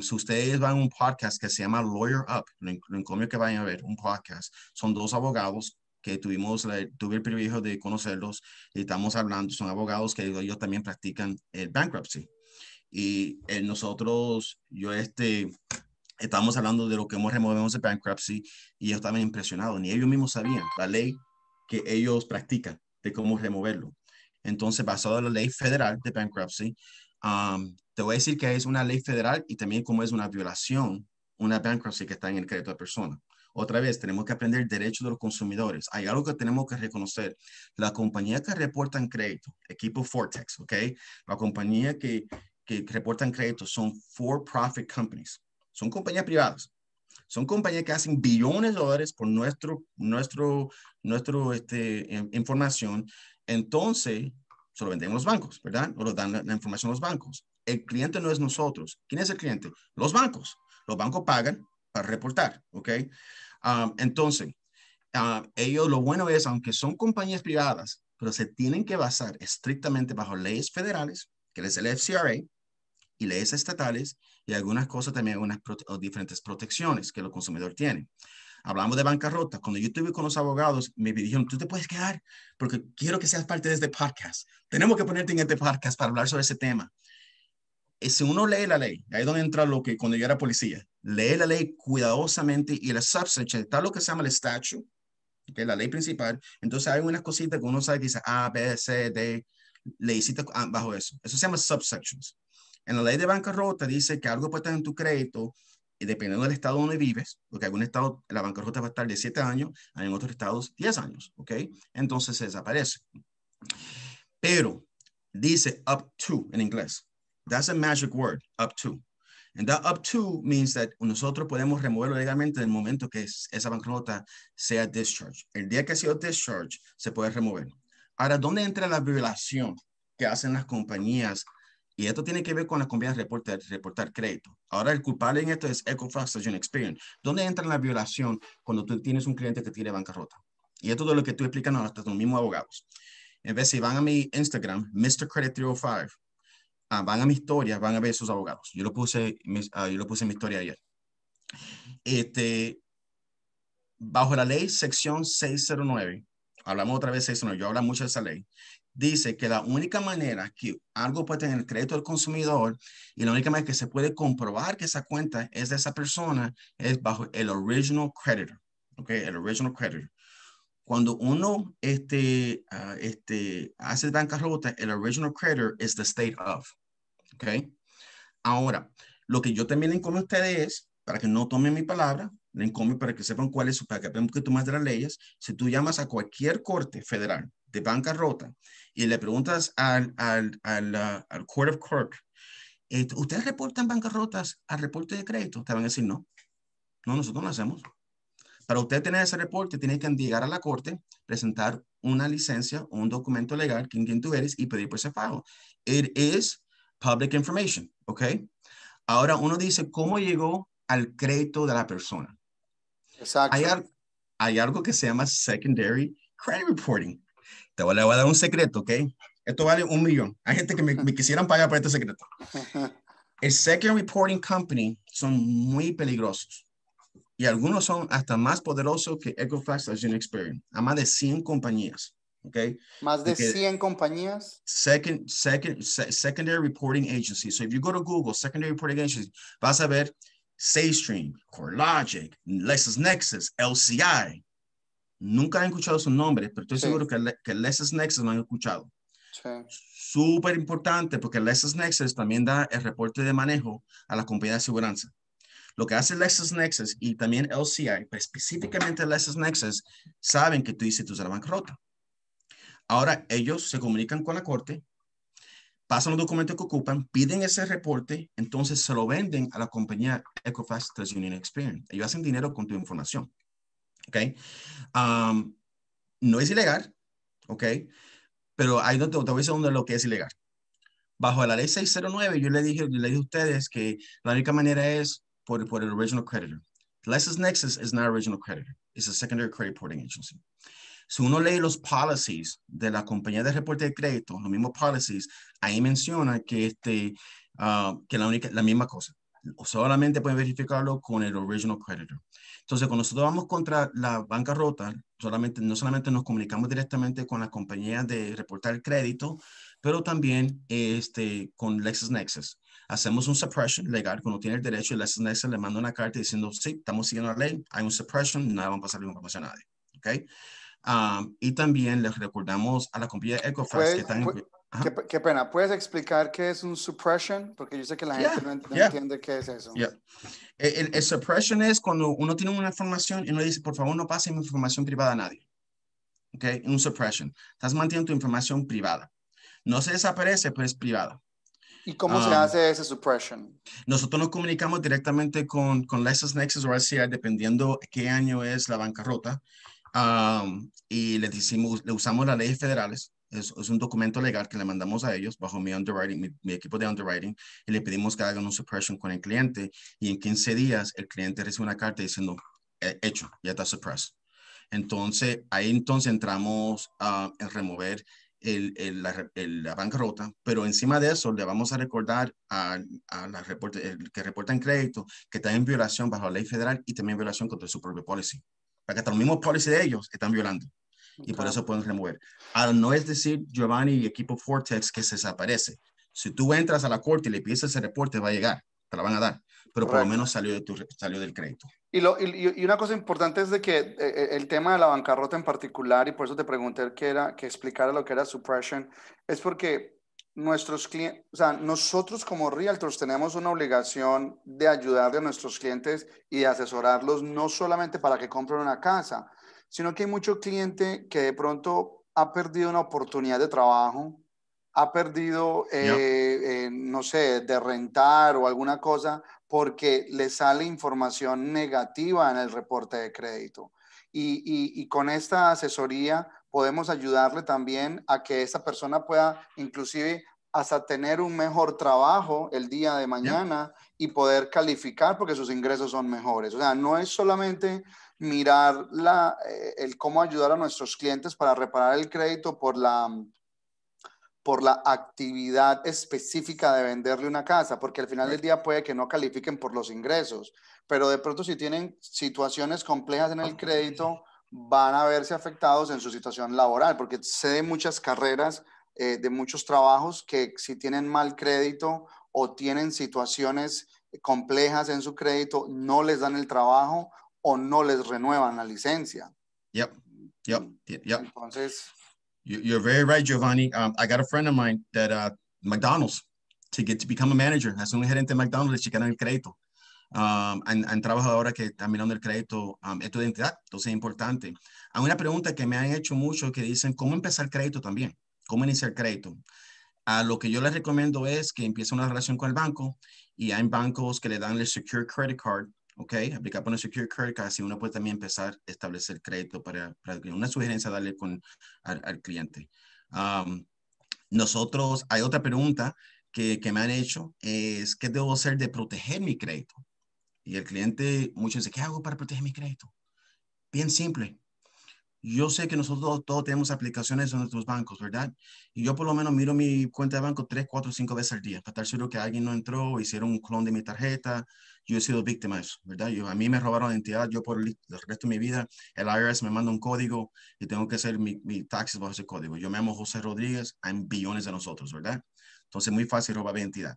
si ustedes van a un podcast que se llama Lawyer Up, lo, encomio que vayan a ver, un podcast, son dos abogados que tuvimos, tuve el privilegio de conocerlos y estamos hablando, son abogados que ellos también practican el bankruptcy, y eh, nosotros, yo este, estamos hablando de lo que hemos removemos de bankruptcy y ellos estaban impresionados, ni ellos mismos sabían la ley que ellos practican de cómo removerlo. Entonces, basado en la ley federal de bankruptcy, te voy a decir que es una ley federal y también cómo es una violación, una bankruptcy que está en el crédito de persona. Otra vez, tenemos que aprender el derecho de los consumidores. Hay algo que tenemos que reconocer. La compañía que reporta en crédito, equipo Fortex, ¿ok? La compañía que que reportan créditos son for-profit companies, son compañías privadas. Son compañías que hacen billones de dólares por nuestro, nuestro, nuestro este, em, información. Entonces, se lo vendemos los bancos, ¿verdad? O lo dan la, información a los bancos. El cliente no es nosotros. ¿Quién es el cliente? Los bancos. Los bancos pagan para reportar, ¿ok? Ah, entonces, ah, ellos lo bueno es, aunque son compañías privadas, pero se tienen que basar estrictamente bajo leyes federales, que es el FCRA, y leyes estatales y algunas cosas también, unas diferentes protecciones que el consumidor tiene. Hablamos de bancarrota. Cuando yo estuve con los abogados, me dijeron, tú te puedes quedar porque quiero que seas parte de este podcast. Tenemos que ponerte en este podcast para hablar sobre ese tema. Y eh, si uno lee la ley, ahí es donde entra lo que cuando yo era policía, lee la ley cuidadosamente y la subsection, está lo que se llama el statute, que es la ley principal. Entonces hay unas cositas que uno sabe que dice A, B, C, D, le ah, bajo eso. Eso se llama subsections. En la ley de bancarrota dice que algo puede estar en tu crédito y eh, dependiendo del estado donde vives, porque algún estado la bancarrota va a estar de 7 años, en otros estados 10 años, ¿ok? Entonces se desaparece. Pero dice up to en inglés. That's a magic word, up to. And that up to means that nosotros podemos removerlo legalmente en el momento que esa bancarrota sea discharged. El día que ha sido discharged se puede remover. Ahora, ¿dónde entra la violación que hacen las compañías y esto tiene que ver con las compañías reportar, reportar crédito. Ahora el culpable en esto es Equifax Station Experience. ¿Dónde entra la violación cuando tú tienes un cliente que tiene bancarrota? Y esto es lo que tú explicas a nuestros mismos abogados. En vez, si van a mi Instagram, Mr. Credit 305, ah, van a mi historia, van a ver esos abogados. Yo lo puse, ah, yo lo puse en mi historia ayer. Este, bajo la ley sección 609, hablamos otra vez de 609, yo hablo mucho de esa ley, dice que la única manera que algo puede tener el crédito del consumidor y la única manera que se puede comprobar que esa cuenta es de esa persona es bajo el original creditor, ¿ok? El original creditor. Cuando uno este, ah, este, hace bancarrota, el original creditor es the state of, ¿ok? Ahora, lo que yo también le a ustedes es, para que no tomen mi palabra, le encomiendo para que sepan cuál su, para que aprendan más de las leyes, si tú llamas a cualquier corte federal, de bancarrota y le preguntas al, al, al, uh, Court of Court, eh, ¿ustedes reportan bancarrotas al reporte de crédito? Te van a decir no. No, nosotros no hacemos. Para usted tener ese reporte, tiene que llegar a la corte, presentar una licencia o un documento legal, quien, quien tú eres, y pedir por ese pago. It is public information, ¿ok? Ahora uno dice, ¿cómo llegó al crédito de la persona? Exacto. Hay, hay algo que se llama secondary credit reporting. Te voy, le voy a dar un secreto, ¿ok? Esto vale un millón. Hay gente que me, quisieran pagar por este secreto. El Second Reporting Company son muy peligrosos y algunos son hasta más poderosos que Equifax Agent Experian, a más de 100 compañías. ¿ok? Más de 100 compañías. Second, second, secondary Reporting Agency. So if you go to Google, Secondary Reporting Agency, vas a ver SageStream, CoreLogic, LexisNexis, LCI, nunca han escuchado su nombre, pero estoy seguro que, que lo han escuchado. Súper importante porque Nexus también da el reporte de manejo a la compañía de seguridad. Lo que hace Nexus y también LCI, pero específicamente Nexus, saben que tú hiciste tu bancarrota. Ahora ellos se comunican con la corte, pasan los documentos que ocupan, piden ese reporte, entonces se lo venden a la compañía EcoFast TransUnion Union Experience. Ellos hacen dinero con tu información. ¿ok? no es ilegal, ¿ok? Pero ahí donde, te voy a decir lo que es ilegal. Bajo la ley 609, yo le dije, le dije a ustedes que la única manera es por, el original creditor. Lexis Nexus is not original creditor. It's a secondary credit reporting agency. Si uno lee los policies de la compañía de reporte de crédito, los mismos policies, ahí menciona que, este, ah, que la, única, la misma cosa solamente pueden verificarlo con el original creditor. Entonces, cuando nosotros vamos contra la bancarrota, solamente, no solamente nos comunicamos directamente con la compañía de reportar el crédito, pero también este, con LexisNexis. Hacemos un suppression legal cuando tiene el derecho LexisNexis le manda una carta diciendo, sí, estamos siguiendo la ley, hay un suppression, nada va a pasar va a nadie. ¿Okay? Um, y también les recordamos a la compañía Ecofax que están... en Qué, pena. ¿Puedes explicar qué es un suppression? Porque yo sé que la gente no, entiende qué es eso. El, suppression es cuando uno tiene una información y uno dice, por favor, no pase mi información privada a nadie. ¿Ok? Un suppression. Estás manteniendo tu información privada. No se desaparece, pero es privada. ¿Y cómo se um, hace ese suppression? Nosotros nos comunicamos directamente con, con Nexus o RCI, dependiendo qué año es la bancarrota. Um, y le decimos, le usamos las leyes federales es, un documento legal que le mandamos a ellos bajo mi underwriting, mi, equipo de underwriting, y le pedimos que hagan un suppression con el cliente y en 15 días el cliente recibe una carta diciendo, hecho, ya está suppressed. Entonces, ahí entonces entramos a, remover la, bancarrota, pero encima de eso le vamos a recordar a, a la que reporta en crédito que está en violación bajo la ley federal y también violación contra su propio policy. Para que hasta los mismos policy de ellos están violando y por eso pueden remover. Ahora, no es decir Giovanni y equipo Fortex que se desaparece. Si tú entras a la corte y le pides ese reporte, va a llegar, te la van a dar, pero por lo menos salió, de tu, salió del crédito. Y, y, una cosa importante es de que eh, eh, el tema de la bancarrota en particular, y por eso te pregunté que, era, que explicara lo que era suppression, es porque nuestros clientes, o sea, nosotros como realtors tenemos una obligación de ayudar a nuestros clientes y asesorarlos no solamente para que compren una casa, sino que hay mucho cliente que de pronto ha perdido una oportunidad de trabajo, ha perdido, eh, eh, no sé, de rentar o alguna cosa porque le sale información negativa en el reporte de crédito. Y, con esta asesoría podemos ayudarle también a que esta persona pueda inclusive hasta tener un mejor trabajo el día de mañana y poder calificar porque sus ingresos son mejores. O sea, no es solamente mirar la, eh, el cómo ayudar a nuestros clientes para reparar el crédito por la, por la actividad específica de venderle una casa, porque al final del día puede que no califiquen por los ingresos, pero de pronto si tienen situaciones complejas en el crédito, van a verse afectados en su situación laboral, porque sé de muchas carreras, eh, de muchos trabajos que si tienen mal crédito o tienen situaciones complejas en su crédito, no les dan el trabajo o no les renuevan la licencia. Yep, yep, mm. yep. Entonces. You're very right, Giovanni. Um, I got a friend of mine that uh, McDonald's to get to become a manager. Es un gerente de McDonald's to el crédito. Um, and and trabajado que también mirando el crédito, um, esto de identidad, entonces es importante. Hay una pregunta que me han hecho mucho que dicen, ¿cómo empezar crédito también? ¿Cómo iniciar crédito? A lo que yo les recomiendo es que empiece una relación con el banco y hay bancos que le dan el Secure Credit Card ¿ok? Aplicar por una Secure Card, así uno puede también empezar a establecer crédito para, Una sugerencia darle con, al, cliente. nosotros, hay otra pregunta que, que, me han hecho, es ¿qué debo hacer de proteger mi crédito? Y el cliente, muchos dicen, ¿qué hago para proteger mi crédito? Bien simple. Yo sé que nosotros todos tenemos aplicaciones en nuestros bancos, ¿verdad? Y yo por lo menos miro mi cuenta de banco tres, cuatro, cinco veces al día para estar seguro que alguien no entró, hicieron un clon de mi tarjeta, yo he sido víctima de eso, ¿verdad? a mí me robaron la identidad, yo por el, resto de mi vida, el IRS me manda un código y tengo que hacer mi taxes bajo ese código. Yo me llamo José Rodríguez, hay billones de nosotros, ¿verdad? Entonces, muy fácil robar identidad.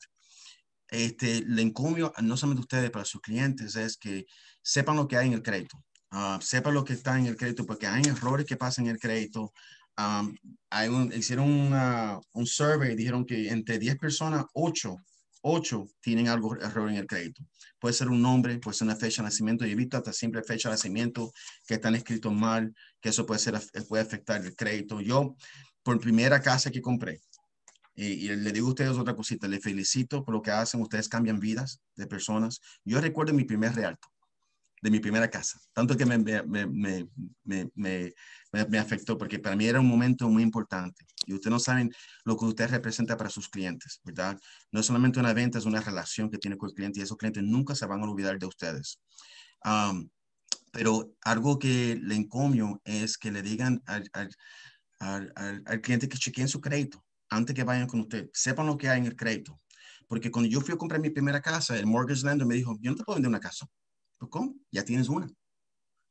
Este, le encomio, no solamente ustedes, para sus clientes, es que sepan lo que hay en el crédito. Ah, sepan lo que está en el crédito, porque hay errores que pasan en el crédito. Ah, hay hicieron un survey, dijeron que entre 10 personas, 8 ocho tienen algo error en el crédito. Puede ser un nombre, puede ser una fecha de nacimiento. Yo he visto hasta siempre fecha de nacimiento que están escritos mal, que eso puede, ser, puede afectar el crédito. Yo, por primera casa que compré, y, y le digo a ustedes otra cosita, les felicito por lo que hacen, ustedes cambian vidas de personas. Yo recuerdo mi primer realto de mi primera casa, tanto que me, afectó, porque para mí era un momento muy importante. Y ustedes no saben lo que usted representa para sus clientes, ¿verdad? No es solamente una venta, es una relación que tiene con el cliente y esos clientes nunca se van a olvidar de ustedes. pero algo que le encomio es que le digan al, al cliente que chequeen su crédito antes que vayan con usted. Sepan lo que hay en el crédito. Porque cuando yo fui a comprar mi primera casa, el mortgage lender me dijo, yo no te puedo vender una casa. Ya tienes una.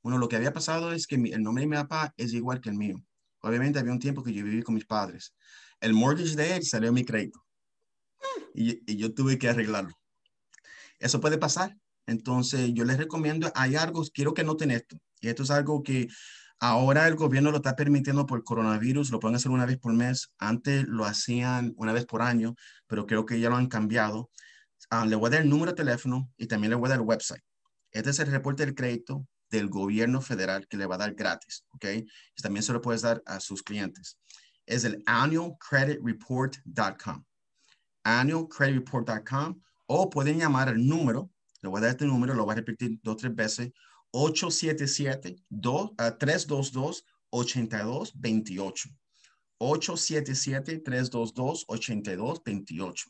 Bueno, lo que había pasado es que el nombre de mi papá es igual que el mío. Obviamente había un tiempo que yo viví con mis padres. El mortgage de él salió mi crédito. Y, yo tuve que arreglarlo. Eso puede pasar. Entonces, yo les recomiendo, hay algo, quiero que noten esto. Y esto es algo que ahora el gobierno lo está permitiendo por coronavirus, lo pueden hacer una vez por mes. Antes lo hacían una vez por año, pero creo que ya lo han cambiado. Ah, le voy a dar el número de teléfono y también le voy a dar el website. Este es el reporte del crédito del gobierno federal que le va a dar gratis, ¿ok? también se lo puedes dar a sus clientes. Es el annualcreditreport.com. Annualcreditreport.com o pueden llamar al número, le voy a dar este número, lo voy a repetir dos o tres veces, 877-322-8228. 877-322-8228.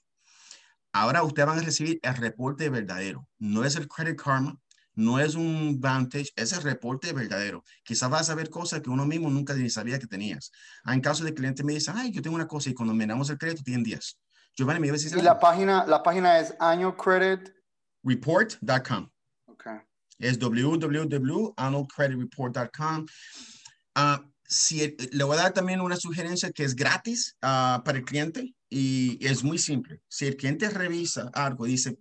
Ahora ustedes van a recibir el reporte verdadero. No es el Credit Karma, no es un vantage, es el reporte verdadero. Quizás vas a ver cosas que uno mismo nunca ni sabía que tenías. Ah, en caso de cliente me dice, ay, yo tengo una cosa y cuando miramos el crédito tienen días. me a decir. Y la página, la página es annualcreditreport.com. Okay. Es www.annualcreditreport.com. Ah, si, le voy a dar también una sugerencia que es gratis ah, para el cliente y es muy simple. Si el cliente revisa algo, dice,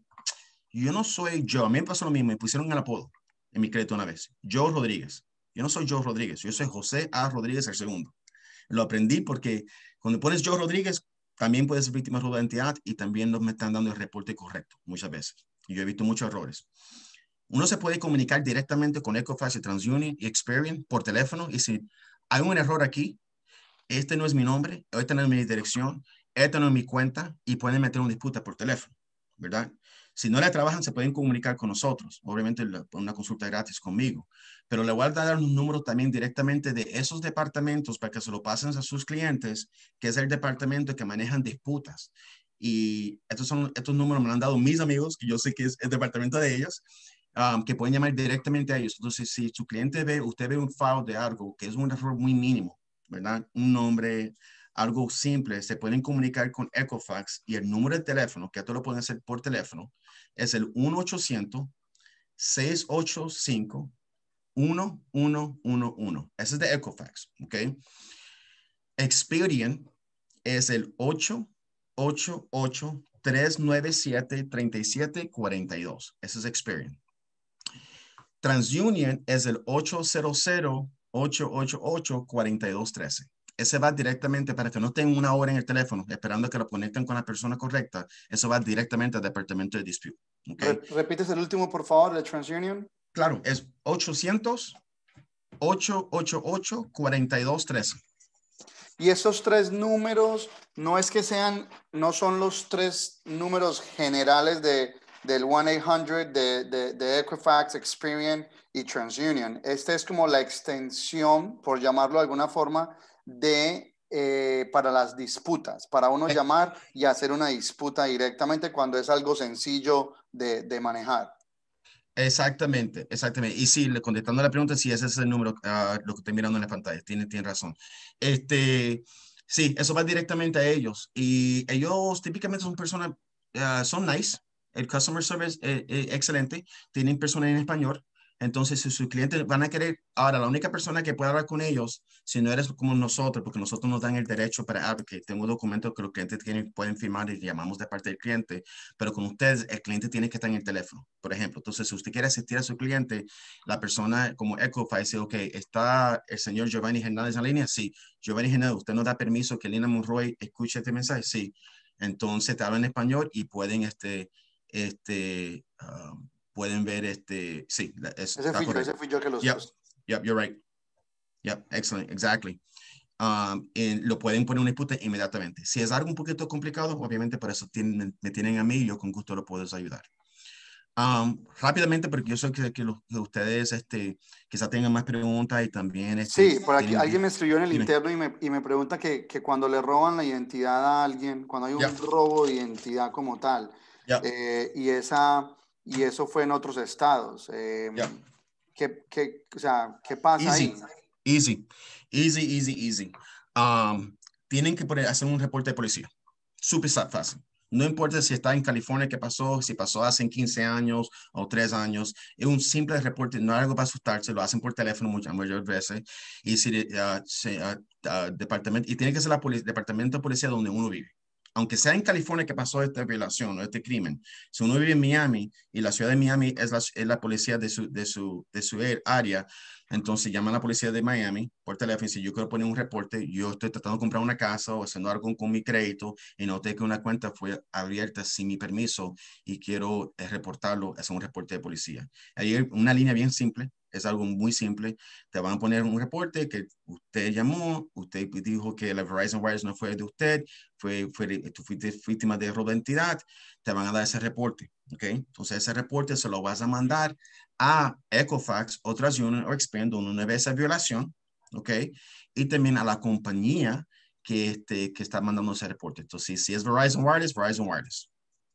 yo no soy yo. A mí me pasó lo mismo. Me pusieron el apodo en mi crédito una vez. Joe Rodríguez. Yo no soy Joe Rodríguez. Yo soy José A. Rodríguez el segundo. Lo aprendí porque cuando pones Joe Rodríguez, también puedes ser víctima de robo identidad y también no me están dando el reporte correcto muchas veces. yo he visto muchos errores. Uno se puede comunicar directamente con EcoFace, TransUnion y Experian por teléfono y si hay un error aquí, este no es mi nombre, esta no es mi dirección, esta no es mi cuenta y pueden meter una disputa por teléfono, ¿verdad? Si no la trabajan, se pueden comunicar con nosotros, obviamente una consulta gratis conmigo, pero le voy a dar un número también directamente de esos departamentos para que se lo pasen a sus clientes, que es el departamento que manejan disputas. Y estos, son, estos números me lo han dado mis amigos, que yo sé que es el departamento de ellos, um, que pueden llamar directamente a ellos. Entonces, si su cliente ve, usted ve un file de algo, que es un error muy mínimo, ¿verdad? Un nombre, algo simple, se pueden comunicar con ecofax y el número de teléfono, que esto lo pueden hacer por teléfono, es el 1-800-685-1111. Ese es de Equifax, ¿ok? Experian es el 888-397-3742. Ese es Experian. TransUnion es el 800 888 4213 ese va directamente para que no tenga una hora en el teléfono esperando que lo conecten con la persona correcta. Eso va directamente al departamento de dispute. Okay. ¿Repites el último, por favor, de TransUnion? Claro, es 800 888 4213. Y esos tres números no es que sean, no son los tres números generales de, del 1-800, de, de, de, Equifax, Experian y TransUnion. Este es como la extensión, por llamarlo de alguna forma, de, eh, para las disputas, para uno llamar y hacer una disputa directamente cuando es algo sencillo de, manejar. Exactamente, exactamente. Y sí, contestando la pregunta, si ese es el número, ah, lo que estoy mirando en la pantalla, tiene, tiene razón. Este, sí, eso va directamente a ellos. Y ellos típicamente son personas, ah, son nice, el customer service es eh, eh, excelente, tienen personas en español, entonces, si sus clientes van a querer, ahora la única persona que puede hablar con ellos, si no eres como nosotros, porque nosotros nos dan el derecho para, que ah, porque tengo documentos que los clientes tienen, pueden firmar y llamamos de parte del cliente, pero con ustedes el cliente tiene que estar en el teléfono, por ejemplo. Entonces, si usted quiere asistir a su cliente, la persona como Ecofa dice, ok, ¿está el señor Giovanni Hernández en línea? Sí. Giovanni Hernández, ¿usted nos da permiso que Lina Monroy escuche este mensaje? Sí. Entonces, te hablan en español y pueden, este, este, um, pueden ver este, sí, es, ese, fui yo, ese, yo, que los yep, you're right. Yep, excellent, exactly. Um, lo pueden poner en una disputa inmediatamente. Si es algo un poquito complicado, obviamente por eso tienen, me tienen a mí y yo con gusto lo puedo ayudar. Um, rápidamente, porque yo sé que, que, ustedes este, quizá tengan más preguntas y también... Este, sí, por aquí alguien me escribió en el interno y me, y me pregunta que, que, cuando le roban la identidad a alguien, cuando hay un robo de identidad como tal, eh, y esa y eso fue en otros estados. Eh, ¿qué, o sea, ¿qué, pasa ahí? Easy, easy, easy, easy. tienen que hacer un reporte de policía. Súper fácil. No importa si está en California, qué pasó, si pasó hace 15 años o 3 años, es un simple reporte, no hay algo para asustarse, lo hacen por teléfono muchas, muchas veces. Y si, ah, ah, ah, departamento, y tiene que ser el departamento de policía donde uno vive aunque sea en California que pasó esta violación o este crimen, si uno vive en Miami y la ciudad de Miami es la, policía de su, de, su, de su área, entonces llama a la policía de Miami por teléfono y si yo quiero poner un reporte, yo estoy tratando de comprar una casa o haciendo algo con mi crédito y noté que una cuenta fue abierta sin mi permiso y quiero eh, reportarlo, es un reporte de policía. Hay una línea bien simple es algo muy simple. Te van a poner un reporte que usted llamó, usted dijo que la Verizon Wireless no fue de usted, fue, fue, tú víctima de robo de entidad, Te van a dar ese reporte. ¿ok? Entonces, ese reporte se lo vas a mandar a Ecofax otras Union o Expand una vez esa violación. okay Y también a la compañía que, este, que está mandando ese reporte. Entonces, si es Verizon Wireless, Verizon Wireless.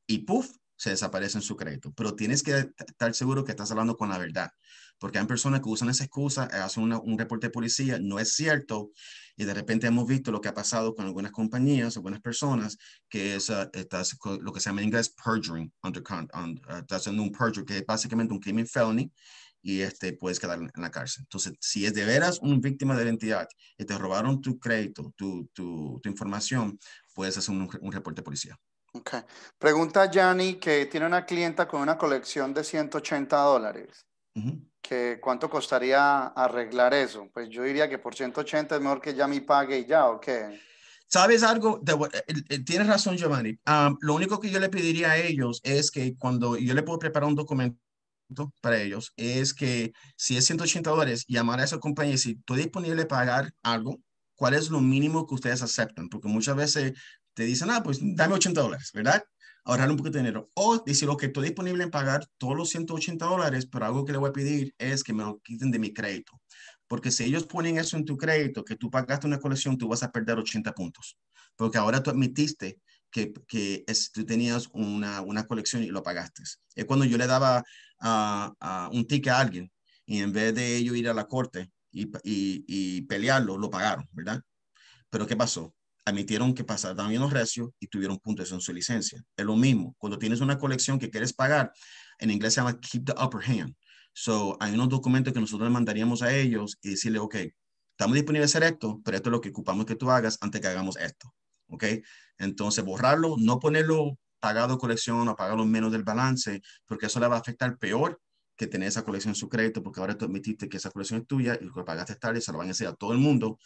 Y puff, se desaparece en su crédito. Pero tienes que estar seguro que estás hablando con la verdad porque hay personas que usan esa excusa, eh, hacen un reporte de policía, no es cierto, y de repente hemos visto lo que ha pasado con algunas compañías, algunas personas, que es lo que se llama en inglés perjuring, under, eh, haciendo un perjury, que es básicamente un crimen felony, y este, puedes quedar en la cárcel. Entonces, si es de veras una víctima de identidad y te robaron tu crédito, tu, tu, información, puedes hacer un, reporte de policía. Ok. Pregunta Yanni que tiene una clienta con una colección de 180 dólares cuánto costaría arreglar eso. Pues yo diría que por 180 es mejor que ya me pague y ya, ¿o qué? ¿Sabes algo? Eh, eh, eh, tienes razón, Giovanni. lo único que yo le pediría a ellos es que cuando yo le puedo preparar un documento para ellos, es que si es 180 dólares, llamar a esa compañía y decir, ¿estoy disponible para pagar algo? ¿Cuál es lo mínimo que ustedes aceptan? Porque muchas veces te dicen, ah, pues dame 80 dólares, ¿verdad? ahorrar un poquito de dinero. O decir, que estoy disponible en pagar todos los 180 dólares, pero algo que le voy a pedir es que me lo quiten de mi crédito. Porque si ellos ponen eso en tu crédito, que tú pagaste una colección, tú vas a perder 80 puntos. Porque ahora tú admitiste que, que tú tenías una, una, colección y lo pagaste. Es cuando yo le daba a ah, ah, un ticket a alguien y en vez de ellos ir a la corte y, y pelearlo, lo pagaron, ¿verdad? Pero ¿qué pasó? admitieron que pasaron también los recios y tuvieron puntos en su licencia. Es lo mismo, cuando tienes una colección que quieres pagar, en inglés se llama keep the upper hand. So, hay unos documentos que nosotros mandaríamos a ellos y decirle, ok, estamos disponibles a hacer esto, pero esto es lo que ocupamos que tú hagas antes que hagamos esto. ¿Ok? Entonces, borrarlo, no ponerlo pagado colección o pagarlo menos del balance, porque eso le va a afectar peor que tener esa colección en su crédito, porque ahora tú admitiste que esa colección es tuya y lo que pagaste tarde se lo van a decir a todo el mundo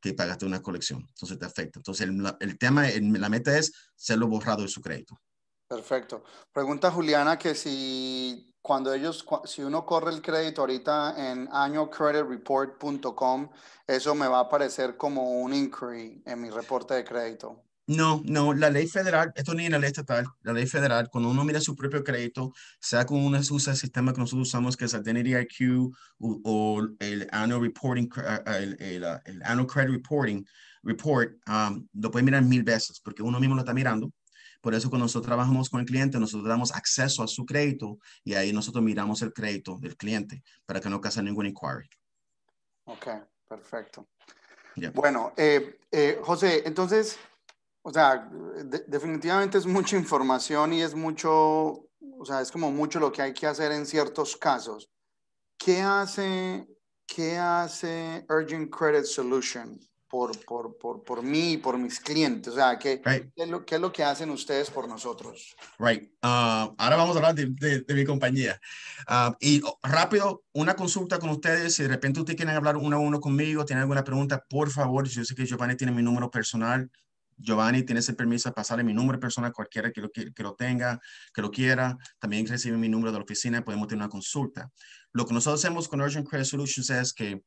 que pagaste una colección. Entonces te afecta. Entonces el, el tema, la meta es serlo borrado de su crédito. Perfecto. Pregunta Juliana que si cuando ellos, si uno corre el crédito ahorita en annualcreditreport.com eso me va a aparecer como un inquiry en mi reporte de crédito. No, no, la ley federal, esto ni en la ley estatal, la ley federal, cuando uno mira su propio crédito, sea con uno usa el sistema que nosotros usamos, que es Identity IQ o, el Annual Reporting, ah, ah, ah, el, Annual Credit Reporting Report, um, lo puede mirar mil veces, porque uno mismo lo está mirando. Por eso cuando nosotros trabajamos con el cliente, nosotros damos acceso a su crédito y ahí nosotros miramos el crédito del cliente para que no cause ningún inquiry. Ok, perfecto. Bueno, eh, eh, José, entonces o sea, definitivamente es mucha información y es mucho, o sea, es como mucho lo que hay que hacer en ciertos casos. ¿Qué hace, qué hace Urgent Credit Solution por, por, por, por mí y por mis clientes? O sea, ¿qué, es lo, que hacen ustedes por nosotros? Right. Ah, ahora vamos a hablar de, mi compañía. Ah, y oh, rápido, una consulta con ustedes. Si de repente ustedes quieren hablar uno a uno conmigo, tienen alguna pregunta, por favor, yo sé que Giovanni tiene mi número personal Giovanni, tiene ese permiso de pasarle mi número personal persona a cualquiera que lo, que, lo tenga, que lo quiera. También recibe mi número de la oficina, y podemos tener una consulta. Lo que nosotros hacemos con Urgent Credit Solutions es que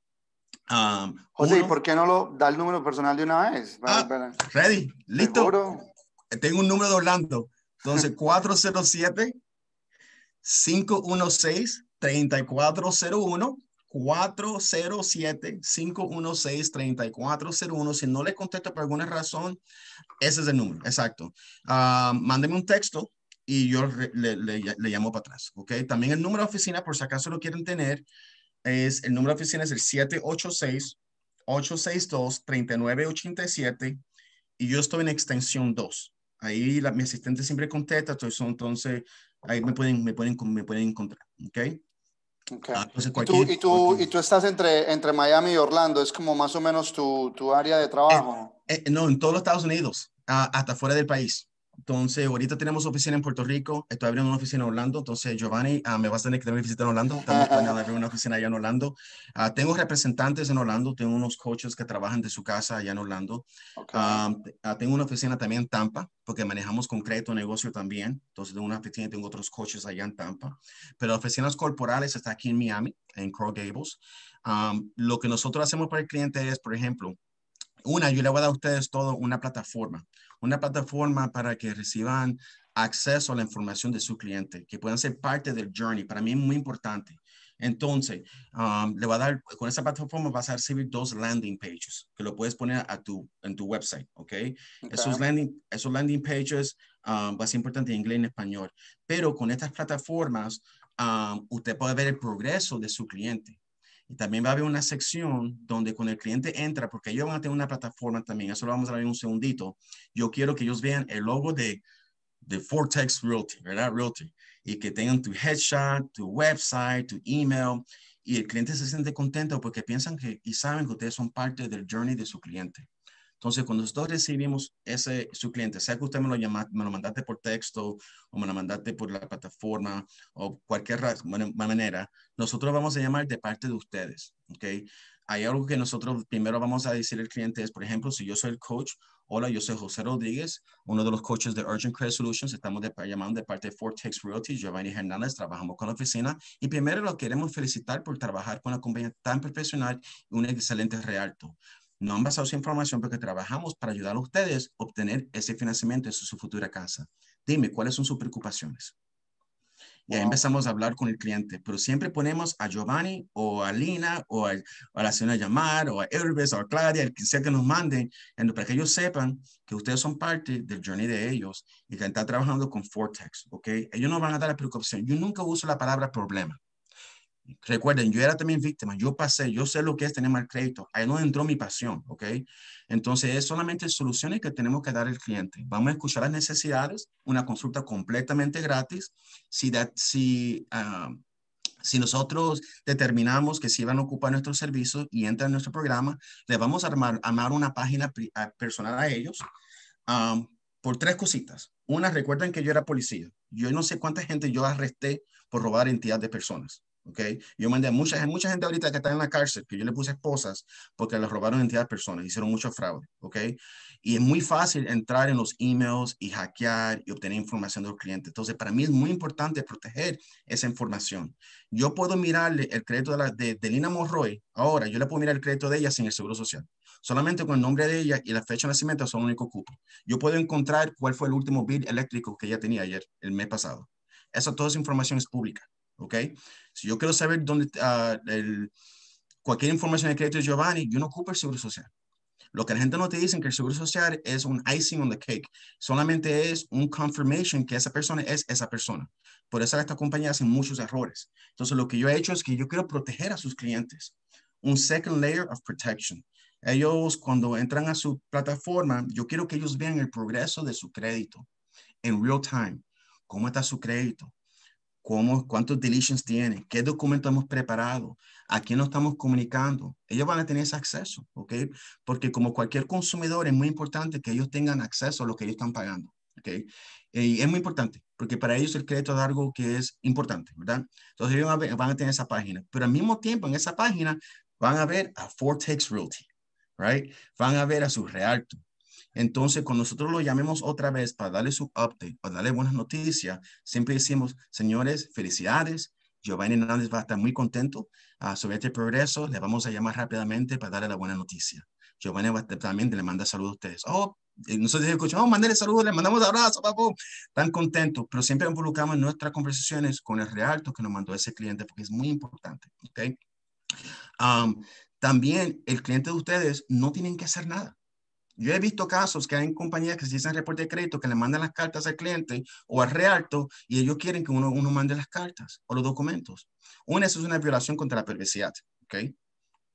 ah, José, por qué no lo da el número personal de una vez? Ah, ready, listo. Tengo un número de Orlando. Entonces, 407-516-3401. 407-516-3401. Si no le contesto por alguna razón, ese es el número, exacto. Uh, mándeme un texto y yo le, llamo para atrás, ¿ok? También el número de oficina, por si acaso lo quieren tener, es, el número de oficina es el 786-862-3987 y yo estoy en extensión 2. Ahí mi asistente siempre contesta, entonces, entonces ahí me pueden, me pueden, me pueden encontrar, ¿ok? Ah, pues ¿Y, tú, y, tú, estás entre, entre Miami y Orlando, es como más o menos tu, área de trabajo. Eh, eh, no, en todos los Estados Unidos, hasta fuera del país. Entonces, ahorita tenemos oficina en Puerto Rico, estoy abriendo una oficina en Orlando, entonces Giovanni, ah, me vas a tener que también visitar en Orlando, también a abrir una oficina allá en Orlando. Ah, tengo representantes en Orlando, tengo unos coaches que trabajan de su casa allá en Orlando. Ah, tengo una oficina también en Tampa, porque manejamos concreto negocio también, entonces tengo una oficina y tengo otros coaches allá en Tampa. Pero oficinas corporales está aquí en Miami, en Coral Gables. lo que nosotros hacemos para el cliente es, por ejemplo, una, yo le voy a dar a ustedes todo una plataforma, una plataforma para que reciban acceso a la información de su cliente, que puedan ser parte del journey. Para mí es muy importante. Entonces, um, le va a dar, con esa plataforma vas a recibir dos landing pages que lo puedes poner a tu, en tu website, okay. Esos, landing, esos landing pages um, van a ser importante en inglés y en español, pero con estas plataformas um, usted puede ver el progreso de su cliente. Y también va a haber una sección donde cuando el cliente entra, porque ellos van a tener una plataforma también, eso lo vamos a ver en un segundito, yo quiero que ellos vean el logo de, de Realty, ¿verdad? Realty. Y que tengan tu headshot, tu website, tu email. Y el cliente se siente contento porque piensan que y saben que ustedes son parte del journey de su cliente. Entonces, cuando nosotros recibimos ese, su cliente, sea que usted me lo, llama, me lo mandaste por texto o me lo mandaste por la plataforma o cualquier manera, nosotros vamos a llamar de parte de ustedes, ¿ok? Hay algo que nosotros primero vamos a decir al cliente es, por ejemplo, si yo soy el coach, hola, yo soy José Rodríguez, uno de los coaches de Urgent Credit Solutions, estamos de, llamando de parte de Fortex Realty, Giovanni Hernández, trabajamos con la oficina y primero lo queremos felicitar por trabajar con una compañía tan profesional y un excelente realto. No han basado su información porque trabajamos para ayudar a ustedes a obtener ese financiamiento de su futura casa. Dime, ¿cuáles son sus preocupaciones? Y ahí empezamos a hablar con el cliente, pero siempre ponemos a Giovanni o a Lina o a, la señora Llamar o a Elvis o a Claudia, el que sea que nos manden, para que ellos sepan que ustedes son parte del journey de ellos y que están trabajando con Fortex, ¿ok? Ellos no van a dar la preocupación. Yo nunca uso la palabra problema. Recuerden, yo era también víctima, yo pasé, yo sé lo que es tener mal crédito, ahí no entró mi pasión, ¿ok? Entonces, es solamente soluciones que tenemos que dar al cliente. Vamos a escuchar las necesidades, una consulta completamente gratis. Si, si, ah, si nosotros determinamos que si van a ocupar nuestros servicios y entran en nuestro programa, les vamos a armar, armar una página ah, personal a ellos ah, por tres cositas. Una, recuerden que yo era policía. Yo no sé cuánta gente yo arresté por robar entidades de personas. Okay. Yo mandé a mucha, mucha gente ahorita que está en la cárcel, que yo le puse esposas porque le robaron entidades personas, hicieron mucho fraude, okay, Y es muy fácil entrar en los emails y hackear y obtener información de los clientes. Entonces, para mí es muy importante proteger esa información. Yo puedo mirarle el crédito de, la, de, Lina Monroy, ahora yo le puedo mirar el crédito de ella sin el Seguro Social. Solamente con el nombre de ella y la fecha de nacimiento son el único cupo. Yo puedo encontrar cuál fue el último bill eléctrico que ella tenía ayer, el mes pasado. Eso, toda esa información es pública. ¿ok? Si yo quiero saber dónde, ah, el, cualquier información de crédito de Giovanni, yo no ocupo el seguro social. Lo que la gente no te dice es que el seguro social es un icing on the cake. Solamente es un confirmation que esa persona es esa persona. Por eso esta compañía hace muchos errores. Entonces, lo que yo he hecho es que yo quiero proteger a sus clientes. Un second layer of protection. Ellos cuando entran a su plataforma, yo quiero que ellos vean el progreso de su crédito en real time. ¿Cómo está su crédito? cuántos deletions tiene, qué documento hemos preparado, a quién nos estamos comunicando. Ellos van a tener ese acceso, ¿ok? Porque como cualquier consumidor es muy importante que ellos tengan acceso a lo que ellos están pagando, ¿ok? Eh, y es muy importante, porque para ellos el crédito es algo que es importante, ¿verdad? Entonces ellos van a tener esa página, pero al mismo tiempo en esa página van a ver a Fortex Realty, ¿right? Van a ver a su realtos. Entonces, cuando nosotros lo llamemos otra vez para darle su update, para darle buenas noticias, siempre decimos, señores, felicidades. Giovanni Hernández va a estar muy contento ah, sobre este progreso. Le vamos a llamar rápidamente para darle la buena noticia. Giovanni va también le manda saludos a ustedes. Oh, eh, nosotros escuchamos, oh, mandale saludos, le mandamos abrazos, papu. Tan contento pero siempre involucramos nuestras conversaciones con el realto que nos mandó ese cliente porque es muy importante. ¿okay? también el cliente de ustedes no tienen que hacer nada. Yo he visto casos que hay compañías que se hacen reporte de crédito, que le mandan las cartas al cliente o al realto y ellos quieren que uno, uno mande las cartas o los documentos. Una, eso es una violación contra la perversidad, ¿ok?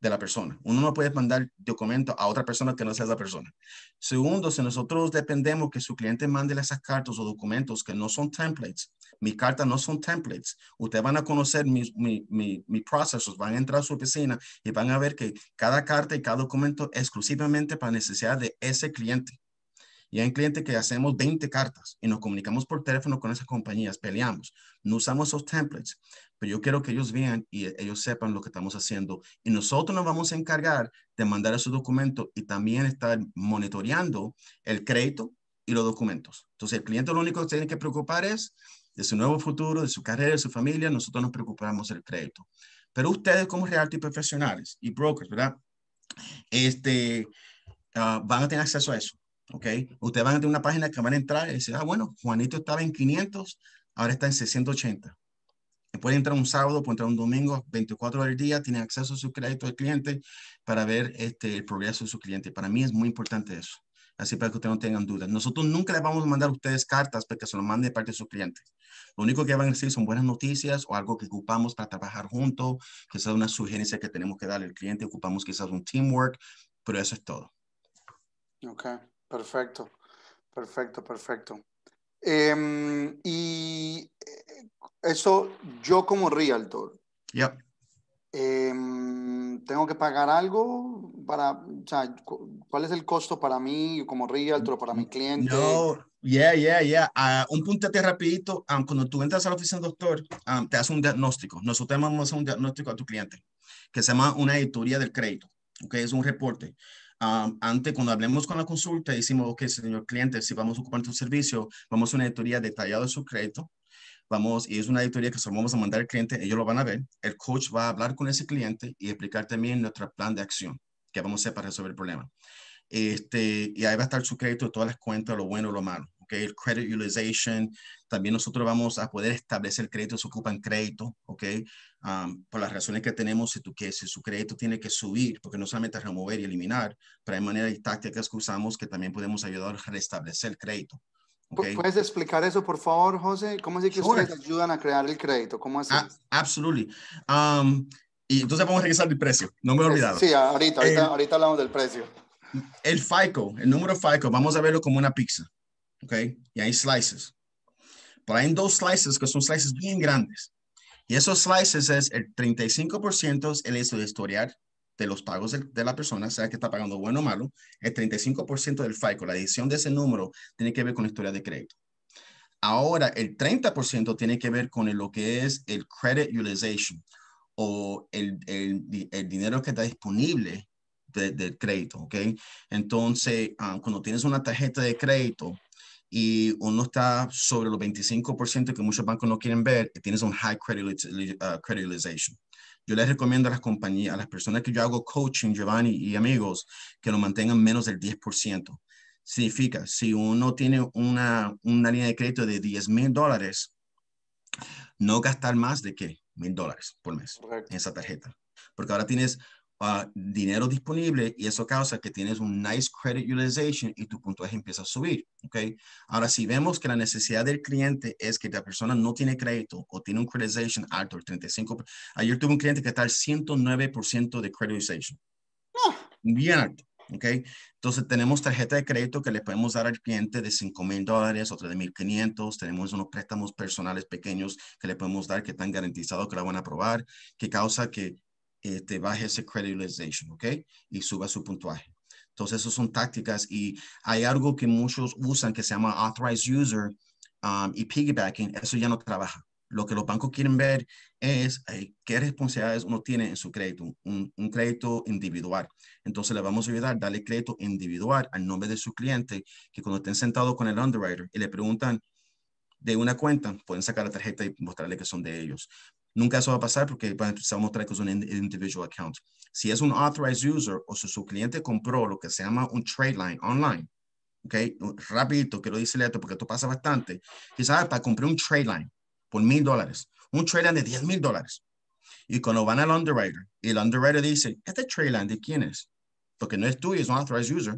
de la persona. Uno no puede mandar documento a otra persona que no sea la persona. Segundo, si nosotros dependemos que su cliente mande esas cartas o documentos que no son templates, mi carta no son templates, ustedes van a conocer mis, mi, procesos, van a entrar a su oficina y van a ver que cada carta y cada documento exclusivamente para necesidad de ese cliente. Y hay un cliente que hacemos 20 cartas y nos comunicamos por teléfono con esas compañías, peleamos, no usamos esos templates pero yo quiero que ellos vean y e-, ellos sepan lo que estamos haciendo. Y nosotros nos vamos a encargar de mandar esos documentos y también estar monitoreando el crédito y los documentos. Entonces, el cliente lo único que tiene que preocupar es de su nuevo futuro, de su carrera, de su familia, nosotros nos preocupamos del crédito. Pero ustedes como realty profesionales y brokers, ¿verdad? Este, ah, van a tener acceso a eso, ¿ok? Ustedes van a tener una página que van a entrar y decir, ah, bueno, Juanito estaba en 500, ahora está en 680. Puede entrar un sábado, puede entrar un domingo, 24 horas al día, tiene acceso a su crédito del cliente para ver este, el progreso de su cliente. Para mí es muy importante eso, así para que ustedes no tengan dudas. Nosotros nunca les vamos a mandar a ustedes cartas para que se lo mande de parte de su cliente. Lo único que van a decir son buenas noticias o algo que ocupamos para trabajar juntos, quizás una sugerencia que tenemos que darle al cliente, ocupamos quizás un teamwork, pero eso es todo. Ok, perfecto, perfecto, perfecto. Em, y eh, eso yo como realtor. ya em, ¿Tengo que pagar algo para, o sea, cuál es el costo para mí como realtor, para mi mm, cliente? No, yeah, yeah, yeah. un puntete rapidito, cuando tú entras a la oficina del doctor, te hace un diagnóstico. Nosotros vamos a hacer un diagnóstico a tu cliente, que se llama una editoría del crédito, okay? es un reporte. antes, cuando hablemos con la consulta, decimos, ok, señor cliente, si vamos a ocupar tu servicio, vamos a una editoría detallada de su crédito, vamos, y es una auditoría que solo vamos a mandar al cliente, ellos lo van a ver, el coach va a hablar con ese cliente y explicar también nuestro plan de acción que vamos a hacer para resolver el problema. Este, y ahí va a estar su crédito, todas las cuentas, lo bueno, lo malo. Okay, el credit utilization, también nosotros vamos a poder establecer créditos se ocupan crédito, ¿ok? Um, por las razones que tenemos, si, tu, que, si su crédito tiene que subir, porque no solamente remover y eliminar, pero hay maneras y tácticas que usamos que también podemos ayudar a restablecer el crédito, ¿Puedes explicar eso, por favor, José? ¿Cómo es que ustedes ayudan a crear el crédito? ¿Cómo es? Ah, absolutely. Um, y entonces vamos a regresar al precio. No me he olvidado. Sí, ahorita, ahorita, hablamos del precio. El FICO, el número FICO, vamos a verlo como una pizza. ¿Ok? Y hay slices. Pero hay dos slices que son slices bien grandes. Y esos slices es el 35% es el historial de los pagos de, la persona, sea que está pagando bueno o malo, el 35% del FICO, la edición de ese número, tiene que ver con la historia de crédito. Ahora, el 30% tiene que ver con lo que es el credit utilization o el, el, el dinero que está disponible del crédito, ¿ok? Entonces, ah, cuando tienes una tarjeta de crédito y uno está sobre los 25% que muchos bancos no quieren ver, tienes un high credit uh, utilization. Yo les recomiendo a las compañías, a las personas que yo hago coaching, Giovanni y amigos, que lo mantengan menos del 10%. Significa, si uno tiene una, línea de crédito de 10 mil dólares, no gastar más de que mil dólares por mes en esa tarjeta. Porque ahora tienes Ah, dinero disponible y eso causa que tienes un nice credit utilization y tu puntaje empieza a subir, ¿ok? Ahora, si vemos que la necesidad del cliente es que la persona no tiene crédito o tiene un creditization alto, el 35%, ayer tuve un cliente que está al 109% de creditization. utilization, Bien alto. Entonces tenemos tarjeta de crédito que le podemos dar al cliente de 5 mil dólares, otra de 1.500, tenemos unos préstamos personales pequeños que le podemos dar que están garantizados que la van a aprobar, que causa que este, baje ese credibilization, ¿ok? Y suba su puntuaje. Entonces, esas son tácticas y hay algo que muchos usan que se llama authorized user um, y piggybacking. Eso ya no trabaja. Lo que los bancos quieren ver es eh, qué responsabilidades uno tiene en su crédito, un, un, crédito individual. Entonces, le vamos a ayudar a darle crédito individual al nombre de su cliente, que cuando estén sentados con el underwriter y le preguntan, de una cuenta, pueden sacar la tarjeta y mostrarle que son de ellos. Nunca eso va a pasar porque vamos a mostrar que es un individual account. Si es un authorized user o si su cliente compró lo que se llama un trade line online, ¿ok? Rapidito, que lo dice Leto porque esto pasa bastante. Quizás para comprar un trade line por mil dólares, un trade line de diez mil dólares. Y cuando van al underwriter, y el underwriter dice, este trade line de quién es? Porque no es tuyo, es un authorized user.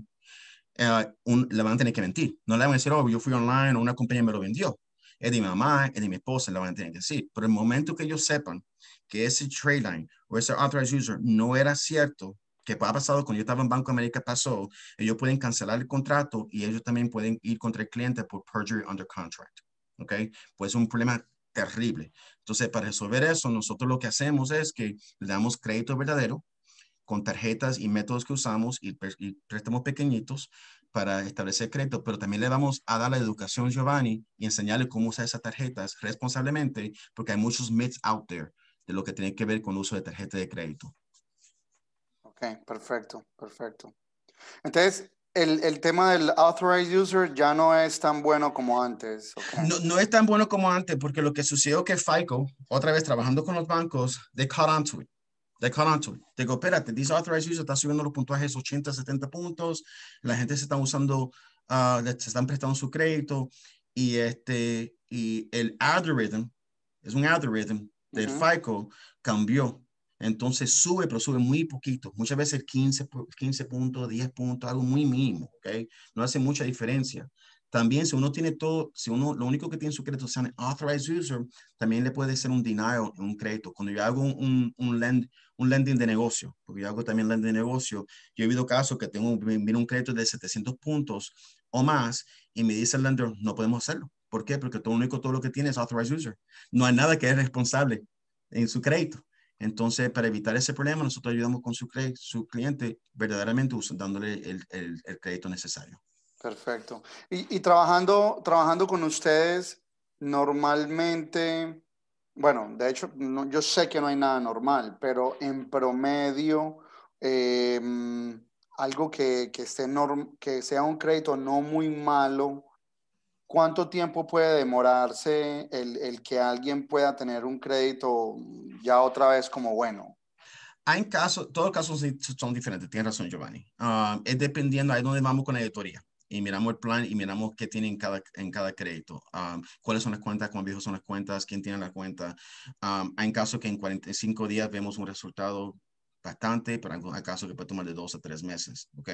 Eh, le van a tener que mentir. No le van a decir, oh, yo fui online o una compañía me lo vendió es de mi mamá, es de mi esposa, la van a tener que decir. Pero el momento que ellos sepan que ese trade line o ese authorized user no era cierto, que ha pasado cuando yo estaba en Banco América, pasó, ellos pueden cancelar el contrato y ellos también pueden ir contra el cliente por perjury under contract. ¿Ok? Pues es un problema terrible. Entonces, para resolver eso, nosotros lo que hacemos es que le damos crédito verdadero con tarjetas y métodos que usamos y préstamos pequeñitos para establecer crédito, pero también le vamos a dar la educación Giovanni y enseñarle cómo usar esas tarjetas responsablemente, porque hay muchos myths out there de lo que tiene que ver con el uso de tarjetas de crédito. Ok, perfecto, perfecto. Entonces, el, el, tema del authorized user ya no es tan bueno como antes. No, no, es tan bueno como antes porque lo que sucedió que FICO, otra vez trabajando con los bancos, they caught on to it. They digo, espérate, authorized user está subiendo los puntuajes 80, 70 puntos. La gente se está usando, ah, se están prestando su crédito. Y, este, y el algorithm, es un algorithm del FICO, cambió. Entonces sube, pero sube muy poquito. Muchas veces 15, 15 puntos, 10 puntos, algo muy mínimo. ¿okay? No hace mucha diferencia. También si uno tiene todo, si uno lo único que tiene su crédito es un authorized user, también le puede ser un denial un crédito. Cuando yo hago un, un, lend, un lending de negocio, porque yo hago también lending de negocio, yo he habido casos que tengo un crédito de 700 puntos o más y me dice el lender, no podemos hacerlo. ¿Por qué? Porque todo lo único, todo lo que tiene es authorized user. No hay nada que es responsable en su crédito. Entonces, para evitar ese problema, nosotros ayudamos con su, su cliente verdaderamente dándole el, el, el crédito necesario. Perfecto. Y, trabajando, trabajando con ustedes, normalmente, bueno, de hecho, yo sé que no hay nada normal, pero en promedio, em, algo que, esté norm, que sea un crédito no muy malo, ¿cuánto tiempo puede demorarse el, que alguien pueda tener un crédito ya otra vez como bueno? en casos, todos los casos son diferentes, tienes razón Giovanni. Ah, es dependiendo, ahí donde vamos con la editoría y miramos el plan y miramos qué tiene en cada, en cada crédito, cuáles son las cuentas, cuán viejos son las cuentas, quién tiene la cuenta. Hay en caso que en 45 días vemos un resultado bastante, pero hay casos que puede tomar de dos a tres meses, ¿ok?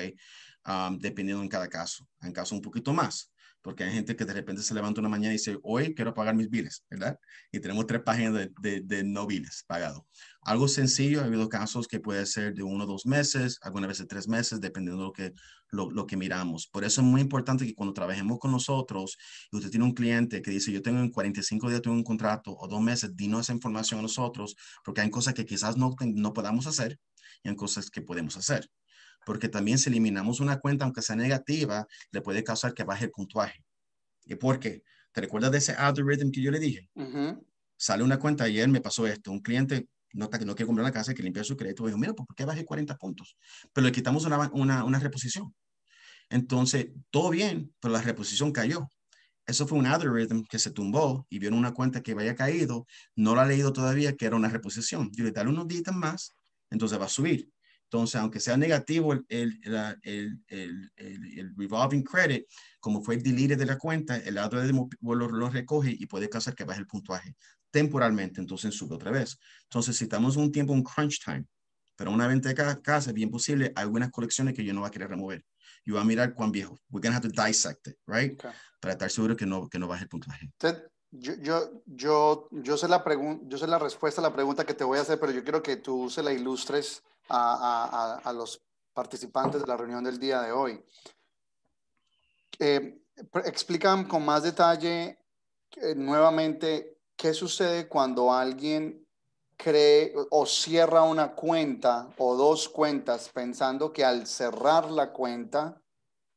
dependiendo en cada caso. En caso un poquito más, porque hay gente que de repente se levanta una mañana y dice, hoy quiero pagar mis biles, ¿verdad? Y tenemos tres páginas de, no biles pagado. Algo sencillo, ha habido casos que puede ser de uno o dos meses, algunas veces tres meses, dependiendo de lo que, lo, que miramos. Por eso es muy importante que cuando trabajemos con nosotros y usted tiene un cliente que dice, yo tengo en 45 días tengo un contrato o dos meses, dinos esa información a nosotros, porque hay cosas que quizás no, no podamos hacer y hay cosas que podemos hacer porque también si eliminamos una cuenta, aunque sea negativa, le puede causar que baje el puntuaje. ¿Y por qué? ¿Te recuerdas de ese algorithm que yo le dije? Sale una cuenta, ayer me pasó esto, un cliente nota que no quiere comprar la casa, que limpia su crédito, dijo, mira, pues, ¿por qué bajé 40 puntos? Pero le quitamos una, una, una reposición. Entonces, todo bien, pero la reposición cayó. Eso fue un algorithm que se tumbó y en una cuenta que había caído, no la ha leído todavía, que era una reposición. Yo le daré unos días más, entonces va a subir. Entonces, aunque sea negativo el, el, el, el revolving credit, como fue el delirio de la cuenta, el AWS lo, lo recoge y puede causar que baje el puntuaje temporalmente, entonces sube otra vez. Entonces, si estamos un tiempo, un crunch time, pero una venta de cada casa, es bien posible, hay algunas colecciones que yo no voy a querer remover. Yo voy a mirar cuán viejo. We're going to have to dissect it, right? Para estar seguro que no, que no baje el puntaje. yo, yo, yo, yo, sé la yo sé la respuesta a la pregunta que te voy a hacer, pero yo quiero que tú se la ilustres a, los participantes de la reunión del día de hoy. Eh, explican con más detalle eh, nuevamente qué sucede cuando alguien cree o cierra una cuenta o dos cuentas pensando que al cerrar la cuenta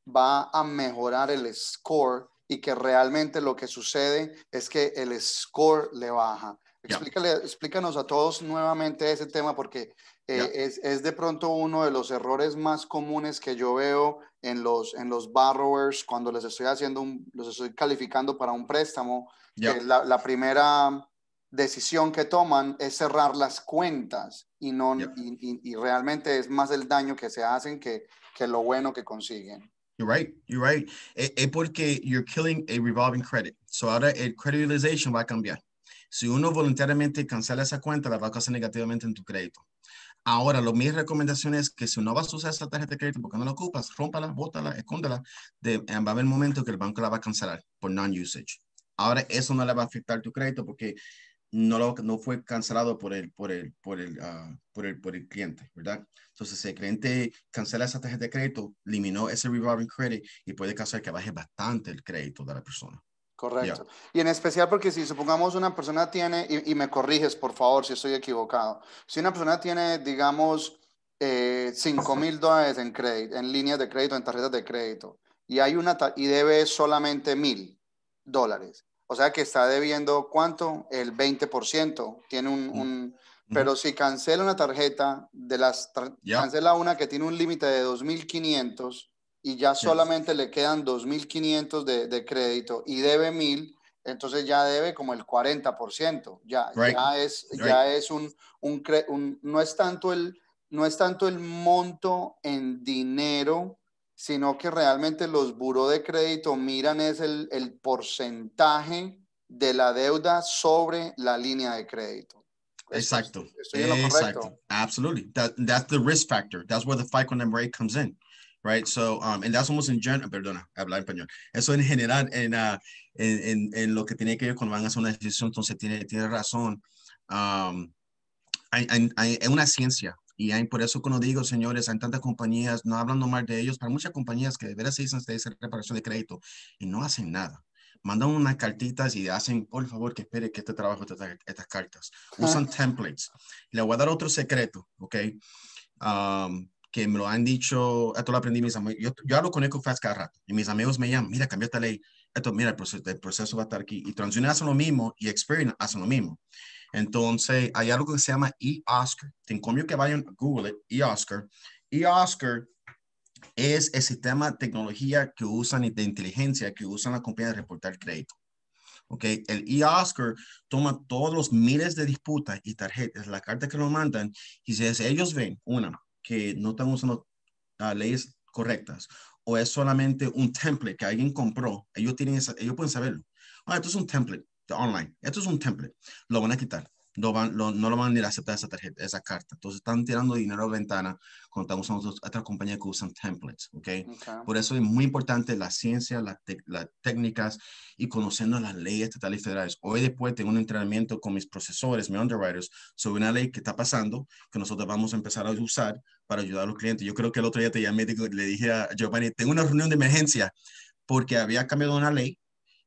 va a mejorar el score y que realmente lo que sucede es que el score le baja. explícanos a todos nuevamente ese tema porque eh, es, de pronto uno de los errores más comunes que yo veo en los, en los borrowers cuando les estoy haciendo los estoy calificando para un préstamo. Eh, la, primera decisión que toman es cerrar las cuentas y, no, y, realmente es más el daño que se hacen que, que lo bueno que consiguen. You're right. You're right. Es, porque you're killing a revolving credit. So ahora el credit va a cambiar. Si uno voluntariamente cancela esa cuenta, la va a causar negativamente en tu crédito. Ahora, lo, mi recomendación es que si no vas a usar esa tarjeta de crédito porque no la ocupas, rómpala, bótala, escóndela. De, eh, va a haber momento que el banco la va a cancelar por non-usage. Ahora, eso no le va a afectar tu crédito porque no, lo, no fue cancelado por el, por, el, por, el, ah, por, el, por el cliente, ¿verdad? Entonces, si el cliente cancela esa tarjeta de crédito, eliminó ese revolving credit y puede causar que baje bastante el crédito de la persona. Correcto. Y en especial porque si supongamos una persona tiene, y, me corriges por favor si estoy equivocado, si una persona tiene, digamos, eh, 5 mil dólares en, crédito, en líneas de crédito, en tarjetas de crédito, y, hay una y debe solamente mil dólares, o sea que está debiendo cuánto? El 20%. Tiene un, un pero si cancela una tarjeta de las, cancela una que tiene un límite de 2.500 y ya solamente le quedan 2.500 de, de crédito y debe 1.000, entonces ya debe como el 40%. Ya, ya es, ya es un, un, no, es tanto el, no es tanto el monto en dinero, sino que realmente los buró de crédito miran es el, porcentaje de la deuda sobre la línea de crédito. Exacto. Estoy lo Absolutely. that's the risk factor. That's where the FICO number comes in right? So, um, and that's almost in general, perdona, hablar español. Eso en general, ah, en, en, en, lo que tiene que ver con van a hacer una decisión, entonces tiene, tiene razón. Um, es una ciencia, y hay, por eso cuando digo, señores, hay tantas compañías, no hablando mal de ellos, para muchas compañías que de veras se dicen de reparación de crédito y no hacen nada. Mandan unas cartitas y hacen, por favor, que espere que este trabajo estas, estas cartas. Usan templates. Le voy a dar otro secreto, ¿ok? Um, que me lo han dicho, esto lo aprendí mis amigos, yo, yo hablo con Equifax cada rato y mis amigos me llaman, mira, cambió esta ley, esto, mira, el proceso, proceso va a estar aquí. Y TransUnion hace lo mismo y Experian hace lo mismo. Entonces, hay algo que se llama eOscar. Te encomio que vayan a Google E-Oscar, es el sistema de tecnología que usan y de inteligencia que usan las compañías de reportar crédito. ok, El E-Oscar, toma todos los miles de disputas y tarjetas, la carta que lo mandan, y si ellos ven, una, que no están usando ah, leyes correctas o es solamente un template que alguien compró, ellos, tienen ellos pueden saberlo. Ah, esto es un template de online, esto es un template, lo van a quitar no, van, lo, no lo van a ir a aceptar esa, tarjeta, esa carta. Entonces están tirando dinero a la ventana cuando estamos usando otras compañías que usan templates, ¿okay? Por eso es muy importante la ciencia, las técnicas y conociendo las leyes estatales y federales. Hoy después tengo un entrenamiento con mis profesores, mis underwriters, sobre una ley que está pasando, que nosotros vamos a empezar a usar para ayudar a los clientes. Yo creo que el otro día te llamé, y le dije a Giovanni, tengo una reunión de emergencia porque había cambiado una ley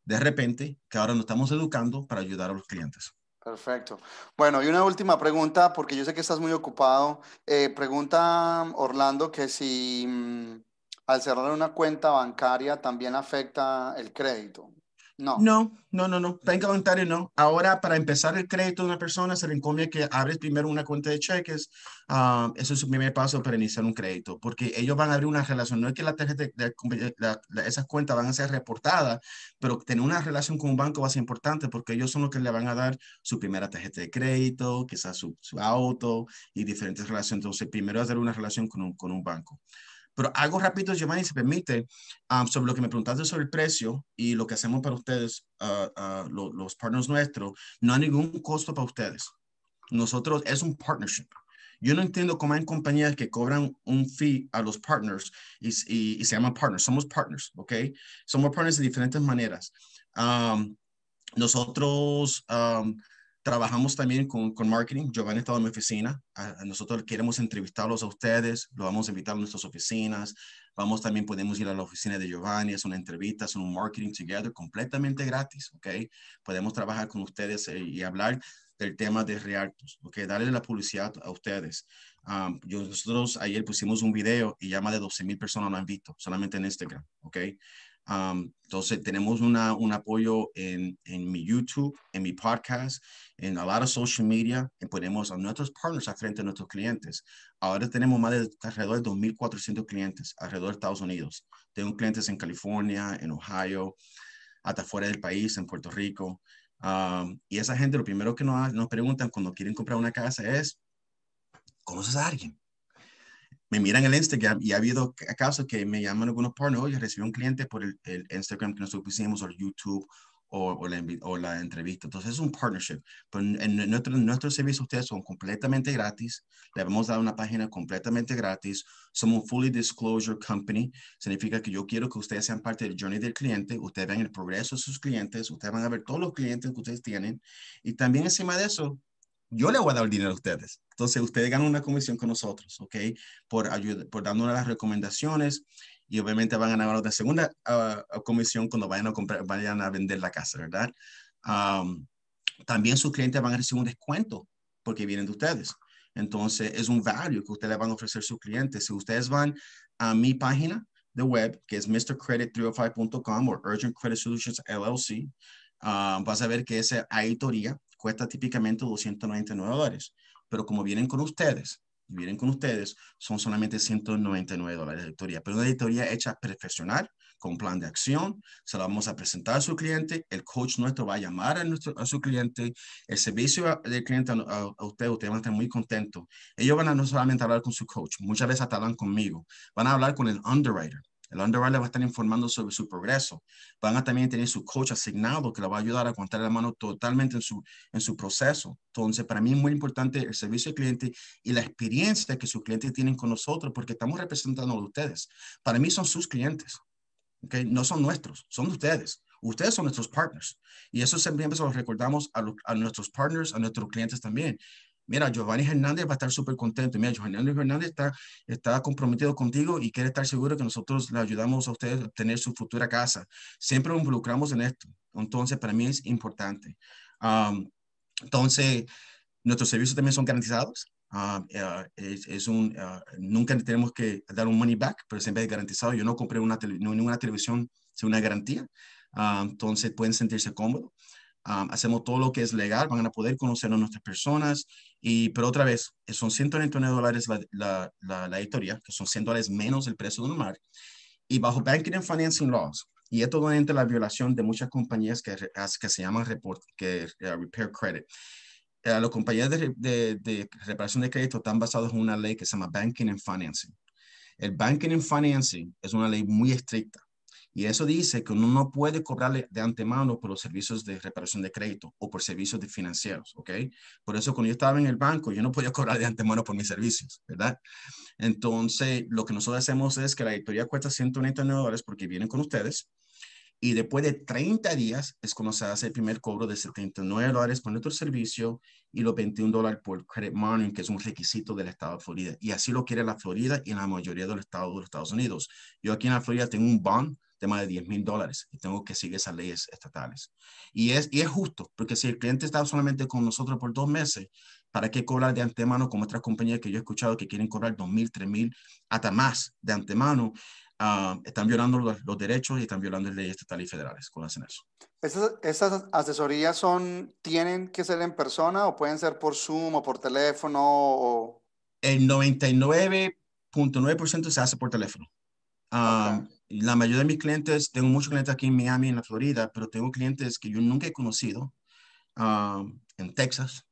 de repente que ahora nos estamos educando para ayudar a los clientes. Perfecto. Bueno, y una última pregunta, porque yo sé que estás muy ocupado. Eh, pregunta mm, Orlando que si mm, al cerrar una cuenta bancaria también afecta el crédito. No. No, no, no, no. Bank voluntario no. Ahora, para empezar el crédito de una persona, se le encomienda que abres primero una cuenta de cheques. Ah, eso es su primer paso para iniciar un crédito, porque ellos van a abrir una relación. No es que la tarjeta, de eh, esas cuentas van a ser reportadas, pero tener una relación con un banco va a ser importante porque ellos son los que le van a dar su primera tarjeta de crédito, quizás su, auto y diferentes relaciones. Entonces, primero hacer una relación con un banco. Pero algo rápido, Giovanni, si permite, um, sobre lo que me preguntaste sobre el precio y lo que hacemos para ustedes, uh, uh, los partners nuestros, no hay ningún costo para ustedes. Nosotros es un partnership. Yo no entiendo cómo hay compañías que cobran un fee a los partners y, se llaman partners. Somos partners, ¿ok? Somos partners de diferentes maneras. Um, nosotros um, Trabajamos también con, marketing. Giovanni está en mi oficina. nosotros queremos entrevistarlos a ustedes, lo vamos a invitar a nuestras oficinas. Vamos también, podemos ir a la oficina de Giovanni, es una entrevista, es un marketing together completamente gratis, ¿ok? Podemos trabajar con ustedes eh, y hablar del tema de Reactos. ¿ok? Darle la publicidad a ustedes. nosotros ayer pusimos un video y ya más de 12 mil personas lo han visto, solamente en Instagram, ¿ok? Um, entonces tenemos un apoyo en, mi YouTube, en mi podcast, en a lot of social media, y ponemos a nuestros partners al frente a nuestros clientes. Ahora tenemos más de alrededor de 2.400 clientes alrededor de Estados Unidos. Tengo clientes en California, en Ohio, hasta fuera del país, en Puerto Rico. Um, y esa gente lo primero que nos, preguntan cuando quieren comprar una casa es, ¿conoces a alguien? me miran el Instagram y ha habido casos que me llaman algunos partners, oye, recibí un cliente por el, Instagram que nosotros pusimos, o el YouTube, o, la, entrevista. Entonces es un partnership. Pero en, nuestro, nuestros servicios ustedes son completamente gratis. Le hemos dado una página completamente gratis. Somos un fully disclosure company. Significa que yo quiero que ustedes sean parte del journey del cliente. Ustedes vean el progreso de sus clientes. Ustedes van a ver todos los clientes que ustedes tienen. Y también encima de eso, yo le voy a dar el dinero a ustedes. Entonces, ustedes ganan una comisión con nosotros, ¿ok? Por, ayuda, por dándole las recomendaciones y obviamente van a ganar otra segunda ah, ah, comisión cuando vayan a, comprar, vayan a vender la casa, ¿verdad? también sus clientes van a recibir un descuento porque vienen de ustedes. Entonces, es un valor que ustedes van a ofrecer a sus clientes. Si ustedes van a mi página de web, que es mrcredit305.com o Urgent Credit Solutions LLC, ah, vas a ver que esa editoría cuesta típicamente 299 dólares, pero como vienen con ustedes, y vienen con ustedes, son solamente 199 dólares de auditoría, pero una auditoría hecha profesional, con plan de acción, se la vamos a presentar a su cliente, el coach nuestro va a llamar a, su cliente, el servicio del cliente a, usted, usted va a estar muy contento. Ellos van a no solamente hablar con su coach, muchas veces hasta hablan conmigo, van a hablar con el underwriter, el underwriter va a estar informando sobre su progreso. Van a también tener su coach asignado que la va a ayudar a contar la mano totalmente en su, en su proceso. Entonces, para mí es muy importante el servicio al cliente y la experiencia que sus clientes tienen con nosotros porque estamos representando a ustedes. Para mí son sus clientes. ¿okay? No son nuestros, son de ustedes. Ustedes son nuestros partners. Y eso siempre se lo recordamos a nuestros partners, a nuestros clientes también mira, Giovanni Hernández va a estar súper contento. Mira, Giovanni Hernández está, está comprometido contigo y quiere estar seguro que nosotros le ayudamos a ustedes a obtener su futura casa. Siempre lo involucramos en esto. Entonces, para mí es importante. entonces, nuestros servicios también son garantizados. Eh, es, un, eh, nunca tenemos que dar un money back, pero siempre es garantizado. Yo no compré una ninguna televisión sin una garantía. entonces, pueden sentirse cómodos hacemos todo lo que es legal, van a poder conocer a nuestras personas. Y, pero otra vez, eh, son 199 dólares la, la, la, que son 100 dólares menos el precio mar Y bajo Banking and Financing Laws, y esto durante la violación de muchas compañías que, que se llaman report, que, eh, Repair Credit. Eh, las compañías de, de, reparación de crédito están basadas en una ley que se llama Banking and Financing. El Banking and Financing es una ley muy estricta y eso dice que uno no puede cobrarle de antemano por los servicios de reparación de crédito o por servicios financieros, ¿ok? Por eso cuando yo estaba en el banco, yo no podía cobrar de antemano por mis servicios, ¿verdad? Entonces, lo que nosotros hacemos es que la auditoría cuesta 199 dólares porque vienen con ustedes. Y después de 30 días es cuando se hace el primer cobro de 79 dólares por nuestro servicio y los 21 dólares por credit monitoring, que es un requisito del estado de Florida. Y así lo quiere la Florida y la mayoría del Estado de los Estados Unidos. Yo aquí en la Florida tengo un bond tema de 10 mil dólares y tengo que seguir esas leyes estatales. Y es, y es justo, porque si el cliente está solamente con nosotros por dos meses, ¿para qué cobrar de antemano como otras compañías que yo he escuchado que quieren cobrar 2 mil, 3 mil, hasta más de antemano? Ah, están violando los, derechos y están violando leyes estatales y federales con hacen eso. ¿Estas, asesorías son, tienen que ser en persona o pueden ser por Zoom o por teléfono? O... El 99.9% se hace por teléfono. Ah la mayoría de mis clientes, tengo muchos clientes aquí en Miami, en la Florida, pero tengo clientes que yo nunca he conocido ah, en Texas,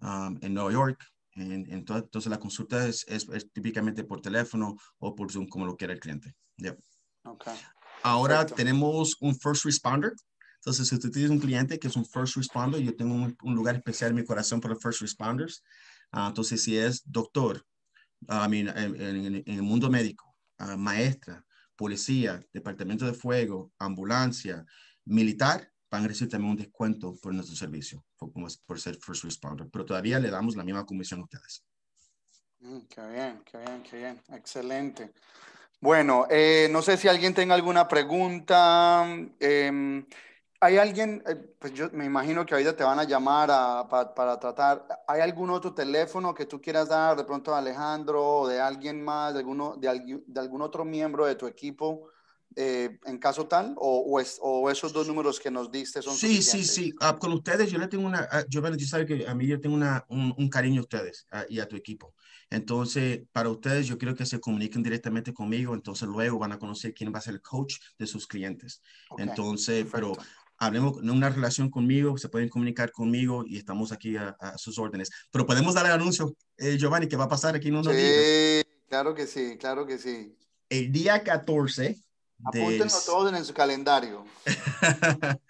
ah, en Nueva York. En, entonces la consulta es, típicamente por teléfono o por Zoom, como lo quiera el cliente. Ahora tenemos un first responder. Entonces, si usted tiene un cliente que es un first responder, yo tengo un, lugar especial en mi corazón para first responders. Ah, entonces, si es doctor, en, el mundo médico, maestra, policía, departamento de fuego, ambulancia, militar, van a recibir también un descuento por nuestro servicio, por, por ser first responder. Pero todavía le damos la misma comisión a ustedes. Mm, qué bien, qué bien, qué bien. Excelente. Bueno, eh, no sé si alguien tenga alguna pregunta. Em, ¿Hay alguien, eh, pues yo me imagino que ahorita te van a llamar para, tratar, ¿hay algún otro teléfono que tú quieras dar de pronto a Alejandro o de alguien más, de, alguno, de, de algún otro miembro de tu equipo eh, en caso tal? O, o, esos dos números que nos diste son... Sí, sí, sí. Ah, con ustedes yo le tengo una, ah, yo, bueno, yo sabe que a mí yo tengo una, un, cariño a ustedes ah, y a tu equipo. Entonces, para ustedes, yo quiero que se comuniquen directamente conmigo. Entonces, luego van a conocer quién va a ser el coach de sus clientes. entonces, pero hablemos en una relación conmigo, se pueden comunicar conmigo y estamos aquí a, sus órdenes. Pero podemos dar el anuncio, eh, Giovanni, que va a pasar aquí en unos sí, Claro que sí, claro que sí. El día 14. Apúntenlo todos en su calendario.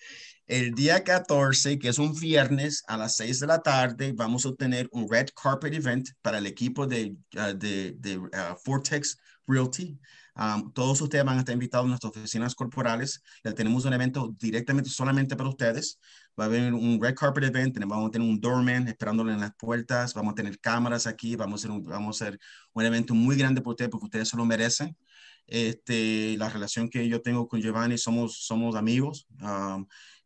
el día 14, que es un viernes a las 6 de la tarde, vamos a tener un red carpet event para el equipo de, ah, de, ah, Fortex Realty. Ah, todos ustedes van a estar invitados a nuestras oficinas corporales. Ya tenemos un evento directamente solamente para ustedes. Va a haber un red carpet event, vamos a tener un doorman esperándole en las puertas, vamos a tener cámaras aquí, vamos a hacer un, vamos a ser un evento muy grande para ustedes porque ustedes se lo merecen. Este, la relación que yo tengo con Giovanni, somos, somos amigos. Ah,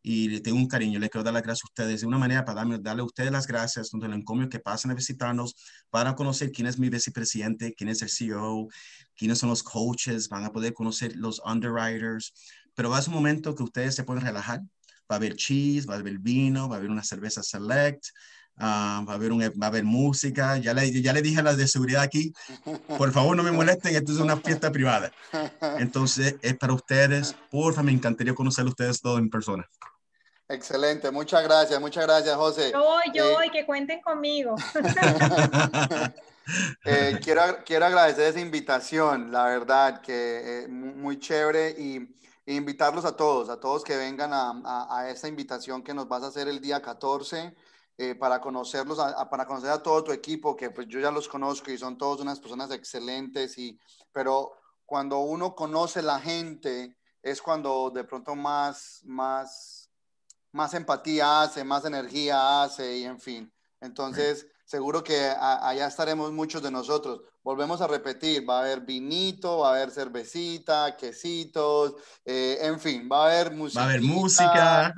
y le tengo un cariño. le quiero dar las gracias a ustedes de una manera para darle a ustedes las gracias, donde el encomio que pasan a visitarnos, para conocer quién es mi vicepresidente, quién es el CEO, quiénes son los coaches, van a poder conocer los underwriters. Pero va a ser un momento que ustedes se pueden relajar. Va a haber cheese, va a haber vino, va a haber una cerveza select, ah, va, a haber un, va a haber música. Ya le, ya le dije a las de seguridad aquí, por favor no me molesten, esto es una fiesta privada. Entonces es para ustedes. Porfa, me encantaría conocer a ustedes todos en persona. Excelente, muchas gracias, muchas gracias, José. Yo yo eh, que cuenten conmigo. Eh, quiero, agradecer esa invitación, la verdad, que eh, muy chévere y, invitarlos a todos, a todos que vengan a, a, esta invitación que nos vas a hacer el día 14. para conocerlos, para conocer a todo tu equipo, que pues yo ya los conozco y son todos unas personas excelentes, y, pero cuando uno conoce la gente es cuando de pronto más, más más empatía hace, más energía hace y en fin. Entonces, seguro que allá estaremos muchos de nosotros. Volvemos a repetir, va a haber vinito, va a haber cervecita, quesitos, eh, en fin, va a haber música. Va a haber música.